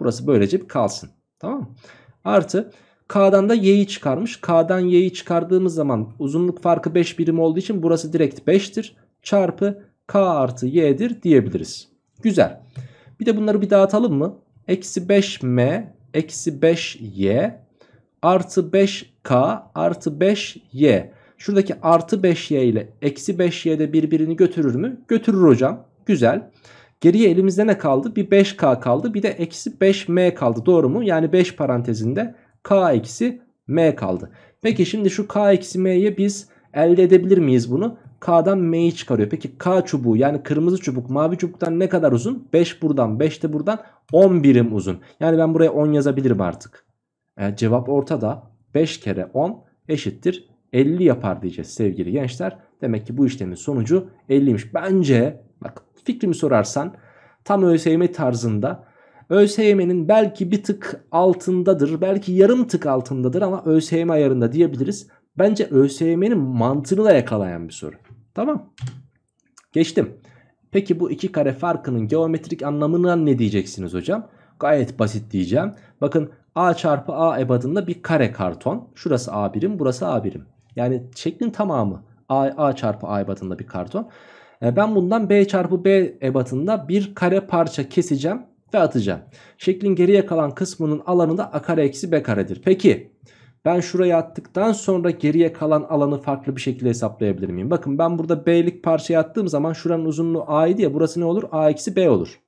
A: Burası böylece bir kalsın. Tamam mı? Artı k'dan da y'yi çıkarmış. K'dan y'yi çıkardığımız zaman uzunluk farkı 5 birim olduğu için burası direkt 5'tir. Çarpı k artı y'dir diyebiliriz. Güzel. Bir de bunları bir dağıtalım mı? Eksi 5m eksi 5y artı 5k artı 5y. Şuradaki artı 5y ile eksi 5y de birbirini götürür mü? Götürür hocam. Güzel. Geriye elimizde ne kaldı? Bir 5k kaldı bir de eksi 5m kaldı doğru mu? Yani 5 parantezinde k eksi m kaldı. Peki şimdi şu k eksi m'ye biz elde edebilir miyiz bunu? K'dan M'yi çıkarıyor. Peki K çubuğu yani kırmızı çubuk mavi çubuktan ne kadar uzun? 5 buradan 5 de buradan 10 birim uzun. Yani ben buraya 10 yazabilirim artık. E, cevap ortada. 5 kere 10 eşittir 50 yapar diyeceğiz sevgili gençler. Demek ki bu işlemin sonucu 50'ymiş. Bence bak fikrimi sorarsan tam ÖSYM tarzında ÖSYM'nin belki bir tık altındadır. Belki yarım tık altındadır ama ÖSYM ayarında diyebiliriz. Bence ÖSYM'nin mantığını da yakalayan bir soru. Tamam. Geçtim. Peki bu iki kare farkının geometrik anlamına ne diyeceksiniz hocam? Gayet basit diyeceğim. Bakın A çarpı A ebadında bir kare karton. Şurası A birim burası A birim. Yani şeklin tamamı A, A çarpı A ebatında bir karton. E, ben bundan B çarpı B ebatında bir kare parça keseceğim ve atacağım. Şeklin geriye kalan kısmının alanı da A kare eksi B karedir. Peki ben şuraya attıktan sonra geriye kalan alanı farklı bir şekilde hesaplayabilir miyim? Bakın ben burada B'lik parçaya attığım zaman şuranın uzunluğu A idi ya burası ne olur? A eksi B olur.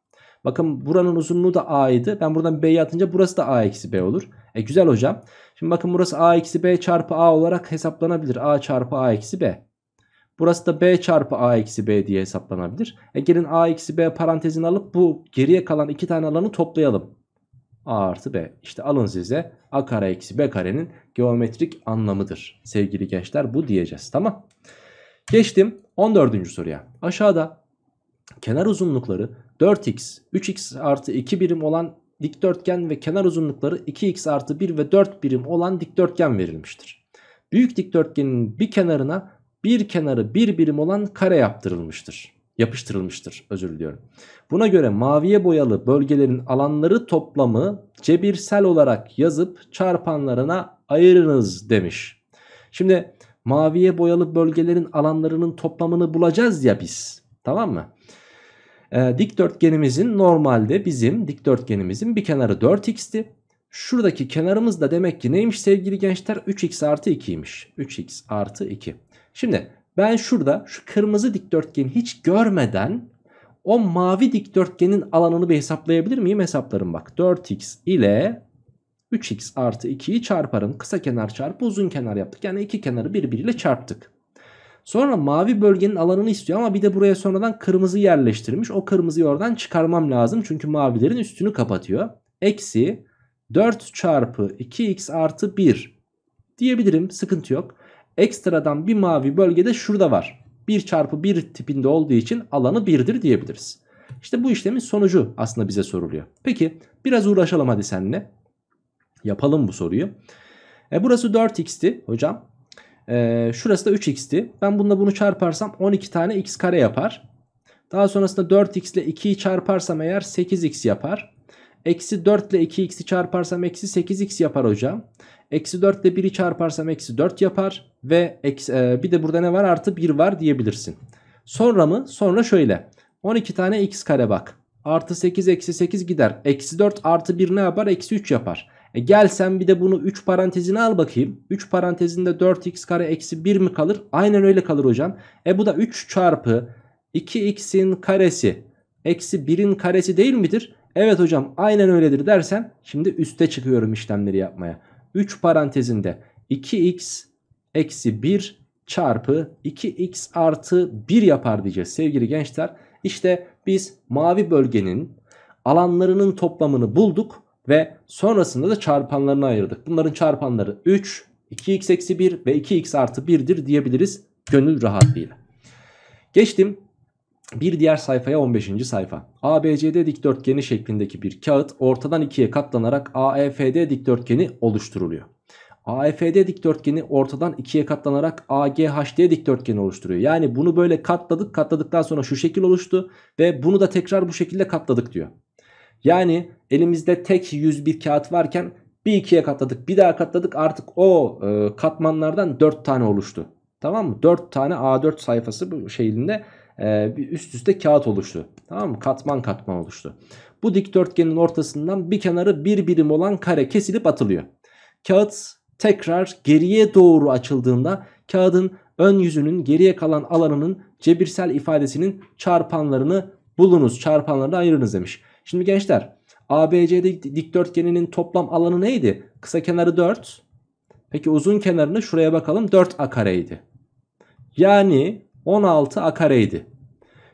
A: Bakın buranın uzunluğu da A idi. Ben buradan B'yi atınca burası da A eksi B olur. E güzel hocam. Şimdi bakın burası a eksi b çarpı a olarak hesaplanabilir. a çarpı a eksi b. Burası da b çarpı a eksi b diye hesaplanabilir. E gelin a eksi b parantezini alıp bu geriye kalan iki tane alanı toplayalım. a artı b. İşte alın size a kare eksi b karenin geometrik anlamıdır. Sevgili gençler bu diyeceğiz tamam. Geçtim 14. soruya. Aşağıda kenar uzunlukları 4x, 3x artı 2 birim olan dikdörtgen ve kenar uzunlukları 2x artı 1 ve 4 birim olan dikdörtgen verilmiştir. Büyük dikdörtgenin bir kenarına bir kenarı bir birim olan kare yaptırılmıştır. Yapıştırılmıştır özür diliyorum. Buna göre maviye boyalı bölgelerin alanları toplamı cebirsel olarak yazıp çarpanlarına ayırınız demiş. Şimdi maviye boyalı bölgelerin alanlarının toplamını bulacağız ya biz. Tamam mı? E, dikdörtgenimizin normalde bizim dikdörtgenimizin bir kenarı 4x'ti. Şuradaki kenarımız da demek ki neymiş sevgili gençler? 3x artı 2'ymiş. 3x artı 2. Şimdi ben şurada şu kırmızı dikdörtgeni hiç görmeden o mavi dikdörtgenin alanını bir hesaplayabilir miyim? Hesaplarım bak. 4x ile 3x artı 2'yi çarparım. Kısa kenar çarpı uzun kenar yaptık. Yani iki kenarı birbiriyle çarptık. Sonra mavi bölgenin alanını istiyor ama bir de buraya sonradan kırmızı yerleştirmiş. O kırmızıyı oradan çıkarmam lazım çünkü mavilerin üstünü kapatıyor. Eksi 4 çarpı 2x artı 1 diyebilirim sıkıntı yok. Ekstradan bir mavi bölgede şurada var. 1 çarpı 1 tipinde olduğu için alanı 1'dir diyebiliriz. İşte bu işlemin sonucu aslında bize soruluyor. Peki biraz uğraşalım hadi seninle. Yapalım bu soruyu. E burası 4x'ti hocam. Ee, şurası da 3x'ti. Ben bununla bunu çarparsam 12 tane x kare yapar. Daha sonrasında 4x ile 2'yi çarparsam eğer 8x yapar. Eksi 4 ile 2x'i çarparsam eksi 8x yapar hocam. Eksi 4 ile 1'i çarparsam eksi 4 yapar. Ve eksi, e, bir de burada ne var? Artı 1 var diyebilirsin. Sonra mı? Sonra şöyle. 12 tane x kare bak. Artı 8 eksi 8 gider. Eksi 4 artı 1 ne yapar? Eksi 3 yapar. E gel sen bir de bunu 3 parantezine al bakayım. 3 parantezinde 4x kare eksi 1 mi kalır? Aynen öyle kalır hocam. E bu da 3 çarpı 2x'in karesi eksi 1'in karesi değil midir? Evet hocam aynen öyledir dersen şimdi üste çıkıyorum işlemleri yapmaya. 3 parantezinde 2x eksi 1 çarpı 2x artı 1 yapar diyeceğiz sevgili gençler. İşte biz mavi bölgenin alanlarının toplamını bulduk. Ve sonrasında da çarpanlarını ayırdık. Bunların çarpanları 3, 2x 1 ve 2x artı 1'dir diyebiliriz gönül rahatlığıyla. Geçtim bir diğer sayfaya 15. sayfa. ABCD dikdörtgeni şeklindeki bir kağıt ortadan ikiye katlanarak AEFD dikdörtgeni oluşturuluyor. AFD e, dikdörtgeni ortadan ikiye katlanarak AGHD dikdörtgeni oluşturuyor. Yani bunu böyle katladık katladıktan sonra şu şekil oluştu ve bunu da tekrar bu şekilde katladık diyor. Yani elimizde tek 101 kağıt varken bir ikiye katladık bir daha katladık artık o e, katmanlardan 4 tane oluştu. Tamam mı? 4 tane A4 sayfası bu şeklinde e, üst üste kağıt oluştu. Tamam mı? Katman katman oluştu. Bu dikdörtgenin ortasından bir kenarı bir birim olan kare kesilip atılıyor. Kağıt tekrar geriye doğru açıldığında kağıdın ön yüzünün geriye kalan alanının cebirsel ifadesinin çarpanlarını bulunuz. Çarpanlarını ayırınız demiş. Şimdi gençler ABCD dikdörtgeninin toplam alanı neydi? Kısa kenarı 4. Peki uzun kenarını şuraya bakalım 4A kareydi. Yani 16A kareydi.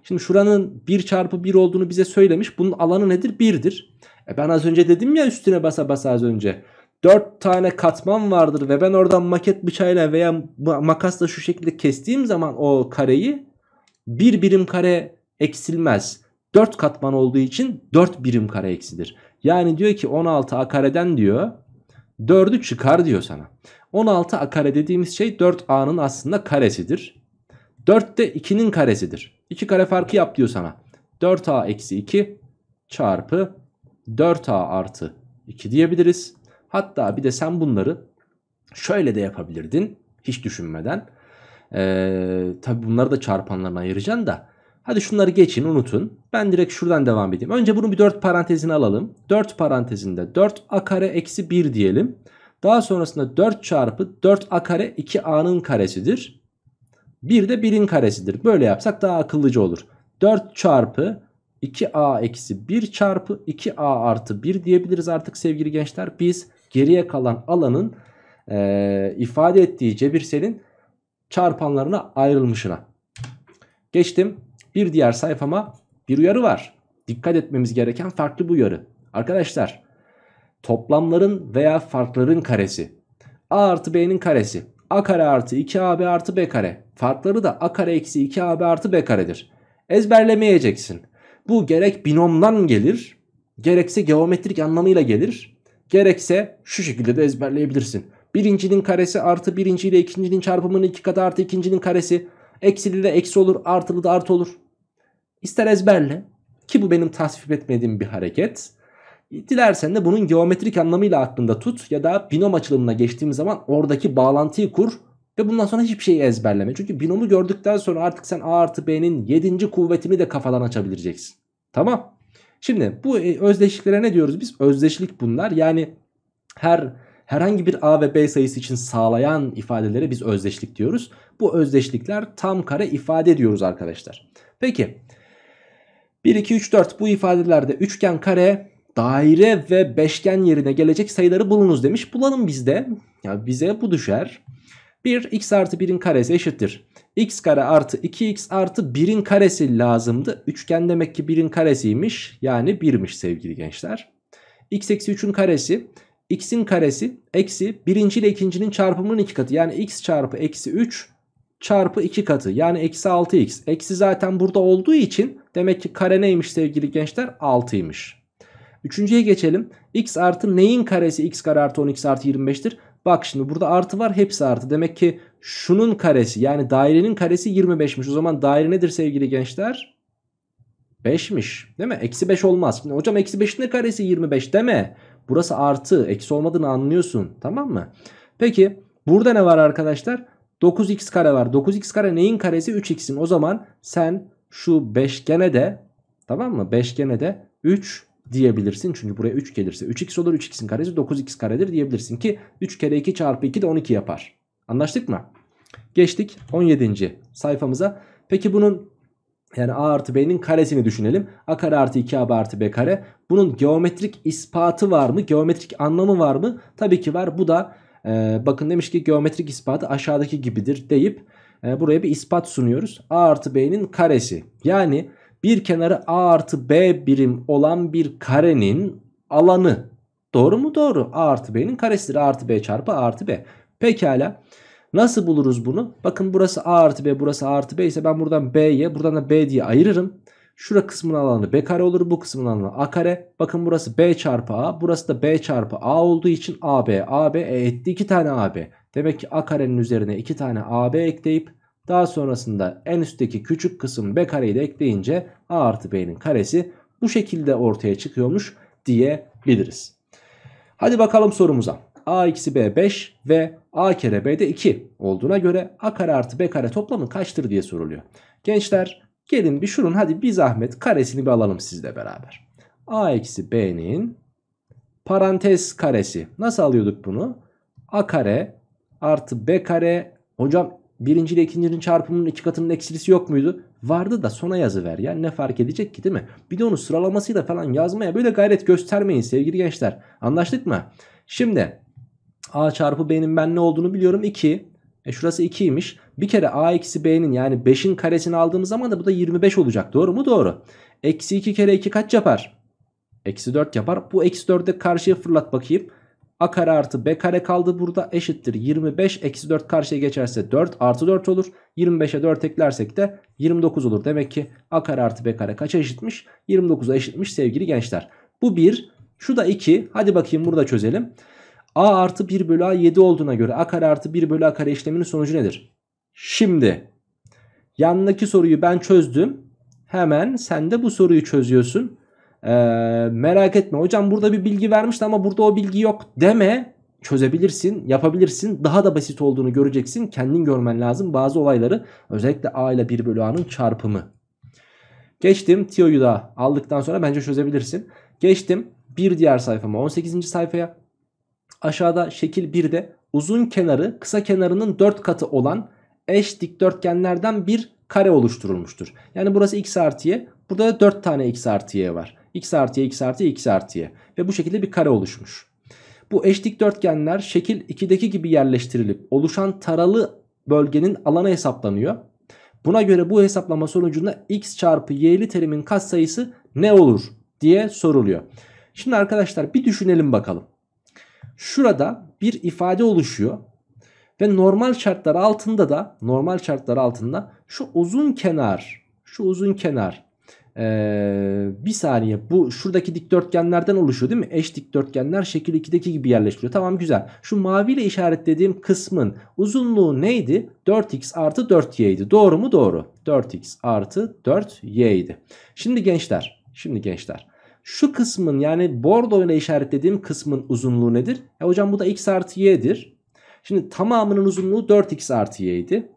A: Şimdi şuranın 1 çarpı 1 olduğunu bize söylemiş. Bunun alanı nedir? 1'dir. E ben az önce dedim ya üstüne basa basa az önce. 4 tane katman vardır ve ben oradan maket bıçağıyla veya makasla şu şekilde kestiğim zaman o kareyi 1 birim kare eksilmez. 4 katman olduğu için 4 birim kare eksidir. Yani diyor ki 16 a kareden diyor 4'ü çıkar diyor sana. 16 a kare dediğimiz şey 4a'nın aslında karesidir. 4 de 2'nin karesidir. 2 kare farkı yap diyor sana. 4a eksi 2 çarpı 4a artı 2 diyebiliriz. Hatta bir de sen bunları şöyle de yapabilirdin hiç düşünmeden. Ee, Tabi bunları da çarpanlarına ayıracaksın da Hadi şunları geçin unutun. Ben direkt şuradan devam edeyim. Önce bunun bir 4 parantezini alalım. 4 parantezinde 4 a kare eksi 1 diyelim. Daha sonrasında 4 çarpı 4 a kare 2 a'nın karesidir. 1 de 1'in karesidir. Böyle yapsak daha akıllıca olur. 4 çarpı 2a eksi 1 çarpı 2a artı 1 diyebiliriz artık sevgili gençler. Biz geriye kalan alanın e, ifade ettiği cebirselin çarpanlarına ayrılmışına. Geçtim bir diğer sayfama bir uyarı var. Dikkat etmemiz gereken farklı bu uyarı. Arkadaşlar toplamların veya farkların karesi. A artı B'nin karesi. A kare artı 2AB artı B kare. Farkları da A kare eksi 2AB artı B karedir. Ezberlemeyeceksin. Bu gerek binomdan gelir, gerekse geometrik anlamıyla gelir, gerekse şu şekilde de ezberleyebilirsin. Birincinin karesi artı birinci ile ikincinin çarpımının iki katı artı ikincinin karesi. Eksili de eksi olur, artılı da artı olur. İster ezberle ki bu benim tasvip etmediğim bir hareket. Dilersen de bunun geometrik anlamıyla aklında tut ya da binom açılımına geçtiğim zaman oradaki bağlantıyı kur ve bundan sonra hiçbir şeyi ezberleme. Çünkü binomu gördükten sonra artık sen A artı B'nin 7. kuvvetini de kafadan açabileceksin. Tamam. Şimdi bu e, özdeşliklere ne diyoruz biz? Özdeşlik bunlar. Yani her herhangi bir A ve B sayısı için sağlayan ifadelere biz özdeşlik diyoruz. Bu özdeşlikler tam kare ifade ediyoruz arkadaşlar. Peki 1, 2, 3, 4 bu ifadelerde üçgen kare daire ve beşgen yerine gelecek sayıları bulunuz demiş. Bulalım bizde. ya bize bu düşer. 1 x artı 1'in karesi eşittir. x kare artı 2x artı 1'in karesi lazımdı. Üçgen demek ki 1'in karesiymiş. Yani 1'miş sevgili gençler. x eksi 3'ün karesi x'in karesi eksi birinci ile ikincinin çarpımının iki katı. Yani x çarpı eksi 3 çarpı 2 katı yani eksi 6x. Eksi zaten burada olduğu için demek ki kare neymiş sevgili gençler 6'ymış. Üçüncüye geçelim. x artı neyin karesi x kare artı 10x artı 25'tir. Bak şimdi burada artı var hepsi artı. Demek ki şunun karesi yani dairenin karesi 25'miş. O zaman daire nedir sevgili gençler? 5'miş değil mi? Eksi 5 olmaz. Şimdi hocam eksi 5'in karesi 25 deme. Burası artı. Eksi olmadığını anlıyorsun. Tamam mı? Peki burada ne var arkadaşlar? 9x kare var. 9x kare neyin karesi? 3x'in. O zaman sen şu beşgene de tamam mı? Beşgene de 3 diyebilirsin. Çünkü buraya 3 gelirse 3x olur. 3x'in karesi 9x karedir diyebilirsin ki 3 kere 2 çarpı 2 de 12 yapar. Anlaştık mı? Geçtik 17. sayfamıza. Peki bunun yani a artı b'nin karesini düşünelim. a kare artı 2 a artı b kare. Bunun geometrik ispatı var mı? Geometrik anlamı var mı? Tabii ki var. Bu da e, bakın demiş ki geometrik ispatı aşağıdaki gibidir deyip e, buraya bir ispat sunuyoruz. A artı B'nin karesi. Yani bir kenarı A artı B birim olan bir karenin alanı. Doğru mu? Doğru. A artı B'nin karesidir. A artı B çarpı A artı B. Pekala. Nasıl buluruz bunu? Bakın burası A artı B burası A artı B ise ben buradan B'ye buradan da B diye ayırırım. Şura kısmının alanı b kare olur. Bu kısmın alanı a kare. Bakın burası b çarpı a. Burası da b çarpı a olduğu için ab. ab e etti 2 tane ab. Demek ki a karenin üzerine 2 tane ab ekleyip daha sonrasında en üstteki küçük kısım b kareyi de ekleyince a artı b'nin karesi bu şekilde ortaya çıkıyormuş diyebiliriz. Hadi bakalım sorumuza. a eksi b 5 ve a kere b de 2 olduğuna göre a kare artı b kare toplamı kaçtır diye soruluyor. Gençler Gelin bir şunun hadi bir zahmet karesini bir alalım sizle beraber. A eksi B'nin parantez karesi. Nasıl alıyorduk bunu? A kare artı B kare. Hocam birinci ile ikincinin çarpımının iki katının eksilisi yok muydu? Vardı da sona yazı ver ya ne fark edecek ki değil mi? Bir de onu sıralamasıyla falan yazmaya böyle gayret göstermeyin sevgili gençler. Anlaştık mı? Şimdi A çarpı B'nin ben ne olduğunu biliyorum 2. E şurası 2'ymiş. Bir kere a eksi b'nin yani 5'in karesini aldığımız zaman da bu da 25 olacak. Doğru mu? Doğru. Eksi 2 kere 2 kaç yapar? Eksi 4 yapar. Bu eksi 4'ü karşıya fırlat bakayım. A kare artı B kare kaldı burada eşittir 25 eksi 4 karşıya geçerse 4 artı 4 olur 25'e 4 eklersek de 29 olur demek ki A kare artı B kare kaça eşitmiş 29'a eşitmiş sevgili gençler bu 1 şu da 2 hadi bakayım burada çözelim a artı 1 bölü a 7 olduğuna göre a kare artı 1 bölü a kare işleminin sonucu nedir? Şimdi yanındaki soruyu ben çözdüm. Hemen sen de bu soruyu çözüyorsun. Ee, merak etme hocam burada bir bilgi vermişti ama burada o bilgi yok deme. Çözebilirsin, yapabilirsin. Daha da basit olduğunu göreceksin. Kendin görmen lazım bazı olayları. Özellikle a ile 1 bölü a'nın çarpımı. Geçtim Tio'yu da aldıktan sonra bence çözebilirsin. Geçtim bir diğer sayfama 18. sayfaya. Aşağıda şekil 1'de uzun kenarı kısa kenarının 4 katı olan eş dikdörtgenlerden bir kare oluşturulmuştur. Yani burası x artı y. Burada da 4 tane x artı y var. x artı y, x artı y, x artı y. Ve bu şekilde bir kare oluşmuş. Bu eş dikdörtgenler şekil 2'deki gibi yerleştirilip oluşan taralı bölgenin alanı hesaplanıyor. Buna göre bu hesaplama sonucunda x çarpı y'li terimin katsayısı ne olur diye soruluyor. Şimdi arkadaşlar bir düşünelim bakalım. Şurada bir ifade oluşuyor. Ve normal şartlar altında da normal şartlar altında şu uzun kenar şu uzun kenar ee, bir saniye bu şuradaki dikdörtgenlerden oluşuyor değil mi? Eş dikdörtgenler şekil 2'deki gibi yerleştiriyor. Tamam güzel. Şu maviyle işaretlediğim kısmın uzunluğu neydi? 4x artı 4y idi. Doğru mu? Doğru. 4x artı 4y idi. Şimdi gençler, şimdi gençler şu kısmın yani bordo ile işaretlediğim kısmın uzunluğu nedir? E hocam bu da x artı y'dir. Şimdi tamamının uzunluğu 4x artı y idi.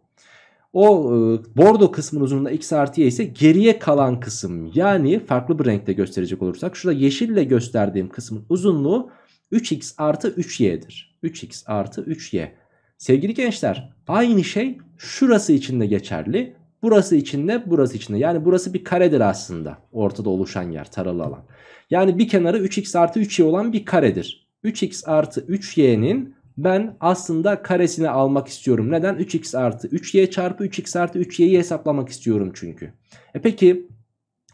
A: O e, bordo kısmın uzunluğunda x artı y ise geriye kalan kısım. Yani farklı bir renkte gösterecek olursak. Şurada yeşille gösterdiğim kısmın uzunluğu 3x artı 3y'dir. 3x artı 3y. Sevgili gençler aynı şey şurası için de geçerli. Burası içinde burası içinde. Yani burası bir karedir aslında. Ortada oluşan yer taralı alan. Yani bir kenarı 3x artı 3y olan bir karedir. 3x artı 3y'nin ben aslında karesini almak istiyorum. Neden? 3x artı 3y çarpı 3x artı 3y'yi hesaplamak istiyorum çünkü. E peki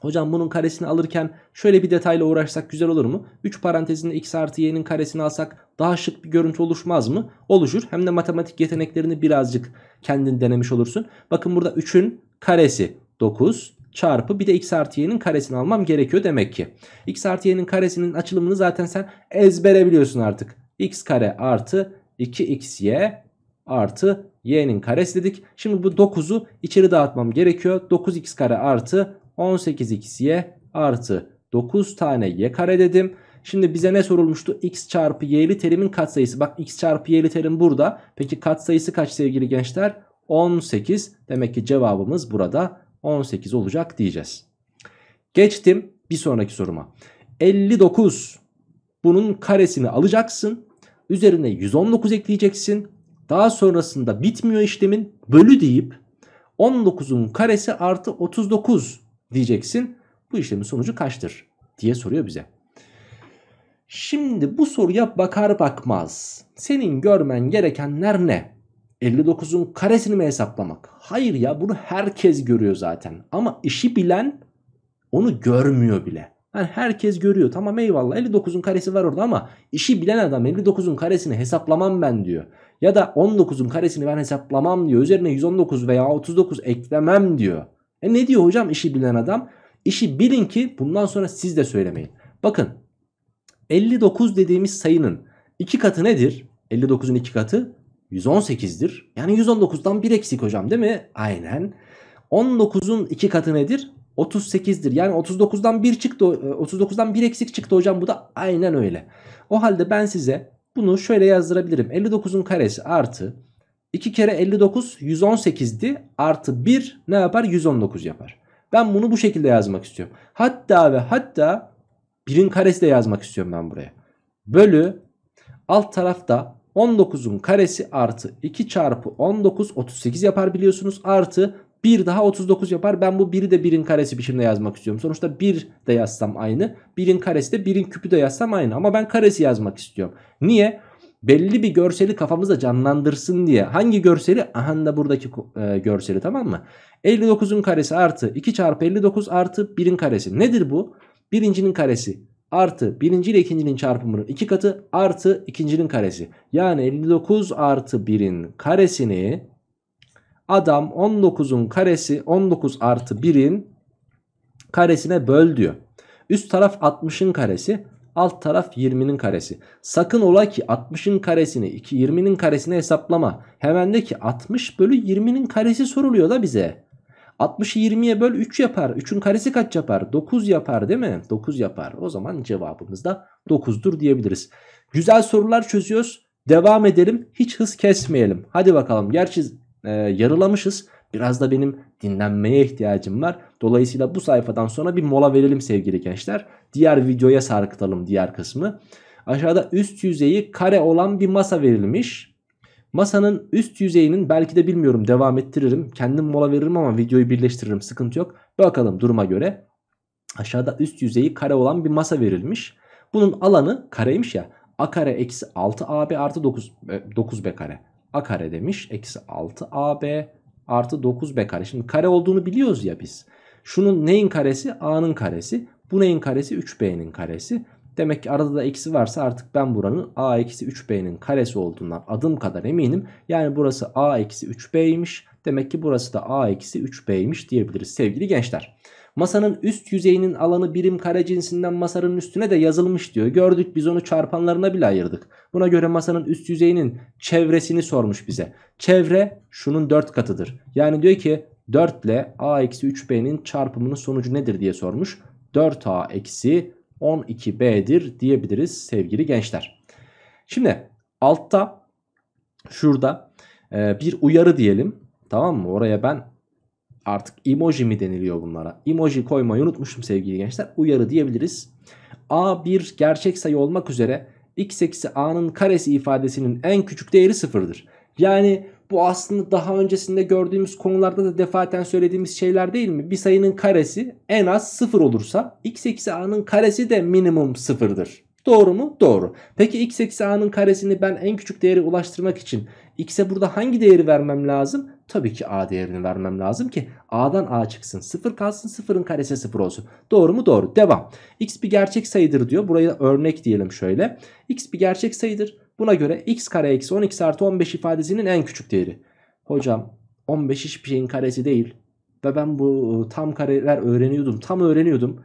A: Hocam bunun karesini alırken şöyle bir detayla uğraşsak güzel olur mu? 3 parantezinde x artı y'nin karesini alsak daha şık bir görüntü oluşmaz mı? Oluşur. Hem de matematik yeteneklerini birazcık kendin denemiş olursun. Bakın burada 3'ün karesi 9 çarpı bir de x artı y'nin karesini almam gerekiyor demek ki. x artı y'nin karesinin açılımını zaten sen ezbere biliyorsun artık. x kare artı 2xy artı y'nin karesi dedik. Şimdi bu 9'u içeri dağıtmam gerekiyor. 9x kare artı 18xy artı 9 tane y kare dedim. Şimdi bize ne sorulmuştu? x çarpı y'li terimin katsayısı. Bak x çarpı y'li terim burada. Peki katsayısı kaç sevgili gençler? 18. Demek ki cevabımız burada 18 olacak diyeceğiz. Geçtim bir sonraki soruma. 59 bunun karesini alacaksın. Üzerine 119 ekleyeceksin. Daha sonrasında bitmiyor işlemin bölü deyip 19'un karesi artı 39 diyeceksin. Bu işlemin sonucu kaçtır diye soruyor bize. Şimdi bu soruya bakar bakmaz senin görmen gerekenler ne? 59'un karesini mi hesaplamak? Hayır ya bunu herkes görüyor zaten. Ama işi bilen onu görmüyor bile. Yani herkes görüyor. Tamam eyvallah 59'un karesi var orada ama işi bilen adam 59'un karesini hesaplamam ben diyor. Ya da 19'un karesini ben hesaplamam diyor. Üzerine 119 veya 39 eklemem diyor. E ne diyor hocam işi bilen adam? İşi bilin ki bundan sonra siz de söylemeyin. Bakın 59 dediğimiz sayının 2 katı nedir? 59'un 2 katı 118'dir. Yani 119'dan 1 eksik hocam değil mi? Aynen. 19'un 2 katı nedir? 38'dir. Yani 39'dan 1 çıktı. 39'dan e, 1 eksik çıktı hocam bu da aynen öyle. O halde ben size bunu şöyle yazdırabilirim. 59'un karesi artı 2 kere 59 118'di artı 1 ne yapar 119 yapar. Ben bunu bu şekilde yazmak istiyorum. Hatta ve hatta 1'in karesi de yazmak istiyorum ben buraya. Bölü alt tarafta 19'un karesi artı 2 çarpı 19 38 yapar biliyorsunuz. Artı 1 daha 39 yapar. Ben bu 1'i de 1'in karesi biçimde yazmak istiyorum. Sonuçta 1 de yazsam aynı. 1'in karesi de 1'in küpü de yazsam aynı. Ama ben karesi yazmak istiyorum. Niye? belli bir görseli kafamızda canlandırsın diye. Hangi görseli? Aha da buradaki e, görseli tamam mı? 59'un karesi artı 2 çarpı 59 artı 1'in karesi. Nedir bu? Birincinin karesi artı birinci ile ikincinin çarpımının iki katı artı ikincinin karesi. Yani 59 artı 1'in karesini adam 19'un karesi 19 artı 1'in karesine böl diyor. Üst taraf 60'ın karesi Alt taraf 20'nin karesi. Sakın ola ki 60'ın karesini 2 20'nin karesine hesaplama. Hemen de ki 60 bölü 20'nin karesi soruluyor da bize. 60'ı 20'ye böl 3 yapar. 3'ün karesi kaç yapar? 9 yapar değil mi? 9 yapar. O zaman cevabımız da 9'dur diyebiliriz. Güzel sorular çözüyoruz. Devam edelim. Hiç hız kesmeyelim. Hadi bakalım. Gerçi e, yarılamışız. Biraz da benim dinlenmeye ihtiyacım var. Dolayısıyla bu sayfadan sonra bir mola verelim sevgili gençler. Diğer videoya sarkıtalım diğer kısmı. Aşağıda üst yüzeyi kare olan bir masa verilmiş. Masanın üst yüzeyinin belki de bilmiyorum devam ettiririm. Kendim mola veririm ama videoyu birleştiririm sıkıntı yok. Bakalım duruma göre. Aşağıda üst yüzeyi kare olan bir masa verilmiş. Bunun alanı kareymiş ya. A kare eksi 6 AB artı 9, 9 e, B kare. A kare demiş. Eksi 6 AB artı 9 B kare. Şimdi kare olduğunu biliyoruz ya biz. Şunun neyin karesi? A'nın karesi. Bu neyin karesi? 3B'nin karesi. Demek ki arada da eksi varsa artık ben buranın a eksi 3b'nin karesi olduğundan adım kadar eminim. Yani burası a eksi 3b'ymiş. Demek ki burası da a eksi 3b'ymiş diyebiliriz sevgili gençler. Masanın üst yüzeyinin alanı birim kare cinsinden masanın üstüne de yazılmış diyor. Gördük biz onu çarpanlarına bile ayırdık. Buna göre masanın üst yüzeyinin çevresini sormuş bize. Çevre şunun 4 katıdır. Yani diyor ki 4 ile a eksi 3b'nin çarpımının sonucu nedir diye sormuş. 4a eksi 12b'dir diyebiliriz sevgili gençler. Şimdi altta şurada e, bir uyarı diyelim. Tamam mı? Oraya ben artık emoji mi deniliyor bunlara? Emoji koymayı unutmuşum sevgili gençler. Uyarı diyebiliriz. A bir gerçek sayı olmak üzere x eksi a'nın karesi ifadesinin en küçük değeri sıfırdır. Yani bu aslında daha öncesinde gördüğümüz konularda da defaten söylediğimiz şeyler değil mi? Bir sayının karesi en az 0 olursa x eksi a'nın karesi de minimum 0'dır. Doğru mu? Doğru. Peki x eksi a'nın karesini ben en küçük değeri ulaştırmak için x'e burada hangi değeri vermem lazım? Tabii ki a değerini vermem lazım ki a'dan a çıksın. 0 kalsın 0'ın karesi 0 olsun. Doğru mu? Doğru. Devam. x bir gerçek sayıdır diyor. Buraya örnek diyelim şöyle. x bir gerçek sayıdır. Buna göre x kare eksi 12 artı 15 ifadesinin en küçük değeri. Hocam 15 hiçbir şeyin karesi değil. Ve ben bu e, tam kareler öğreniyordum. Tam öğreniyordum.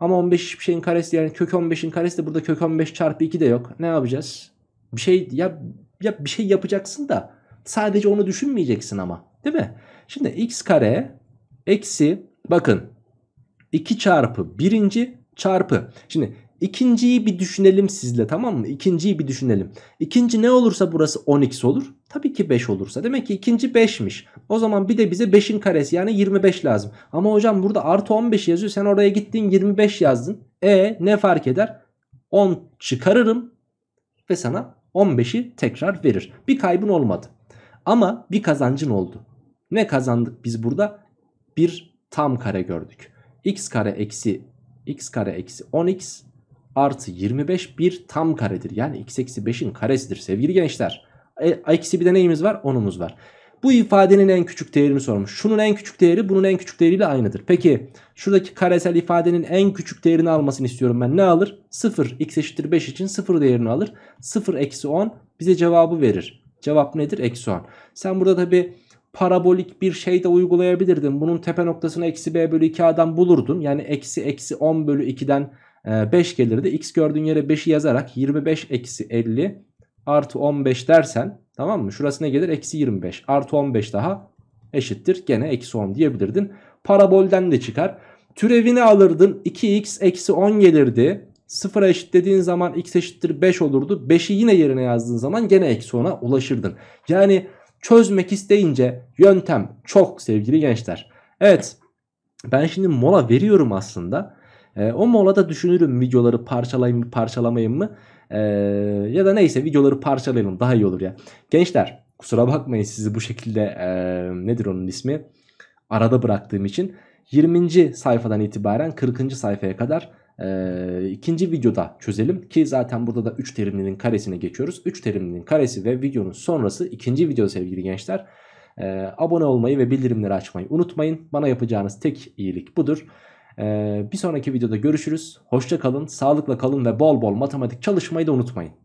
A: Ama 15 hiçbir şeyin karesi yani kök 15'in karesi de burada kök 15 çarpı 2 de yok. Ne yapacağız? Bir şey ya, ya bir şey yapacaksın da sadece onu düşünmeyeceksin ama. Değil mi? Şimdi x kare eksi bakın 2 çarpı birinci çarpı. Şimdi İkinciyi bir düşünelim sizle tamam mı? İkinciyi bir düşünelim. İkinci ne olursa burası 10x olur. Tabii ki 5 olursa. Demek ki ikinci 5'miş. O zaman bir de bize 5'in karesi yani 25 lazım. Ama hocam burada artı 15 yazıyor. Sen oraya gittin 25 yazdın. E ne fark eder? 10 çıkarırım ve sana 15'i tekrar verir. Bir kaybın olmadı. Ama bir kazancın oldu. Ne kazandık biz burada? Bir tam kare gördük. x kare eksi x kare eksi 10x artı 25 bir tam karedir. Yani x eksi 5'in karesidir sevgili gençler. eksi bir de neyimiz var? onumuz var. Bu ifadenin en küçük değerini sormuş. Şunun en küçük değeri bunun en küçük değeriyle aynıdır. Peki şuradaki karesel ifadenin en küçük değerini almasını istiyorum ben. Ne alır? 0. x eşittir 5 için 0 değerini alır. 0 eksi 10 bize cevabı verir. Cevap nedir? Eksi 10. Sen burada tabi parabolik bir şey de uygulayabilirdin. Bunun tepe noktasını eksi b bölü 2a'dan bulurdun. Yani eksi eksi 10 bölü 2'den 5 ee, gelirdi. X gördüğün yere 5'i yazarak 25 eksi 50 artı 15 dersen tamam mı? Şurası ne gelir? Eksi 25 artı 15 daha eşittir. Gene eksi 10 diyebilirdin. Parabolden de çıkar. Türevini alırdın 2x eksi 10 gelirdi. 0'a eşitlediğin zaman x eşittir 5 olurdu. 5'i yine yerine yazdığın zaman gene eksi 10'a ulaşırdın. Yani çözmek isteyince yöntem çok sevgili gençler. Evet ben şimdi mola veriyorum aslında. E, o molada düşünürüm videoları parçalayayım mı parçalamayayım mı? E, ya da neyse videoları parçalayalım daha iyi olur ya. Gençler kusura bakmayın sizi bu şekilde e, nedir onun ismi? Arada bıraktığım için 20. sayfadan itibaren 40. sayfaya kadar e, ikinci videoda çözelim ki zaten burada da 3 terimlinin karesine geçiyoruz. 3 terimlinin karesi ve videonun sonrası ikinci video sevgili gençler. E, abone olmayı ve bildirimleri açmayı unutmayın. Bana yapacağınız tek iyilik budur. Ee, bir sonraki videoda görüşürüz. Hoşça kalın, sağlıkla kalın ve bol bol matematik çalışmayı da unutmayın.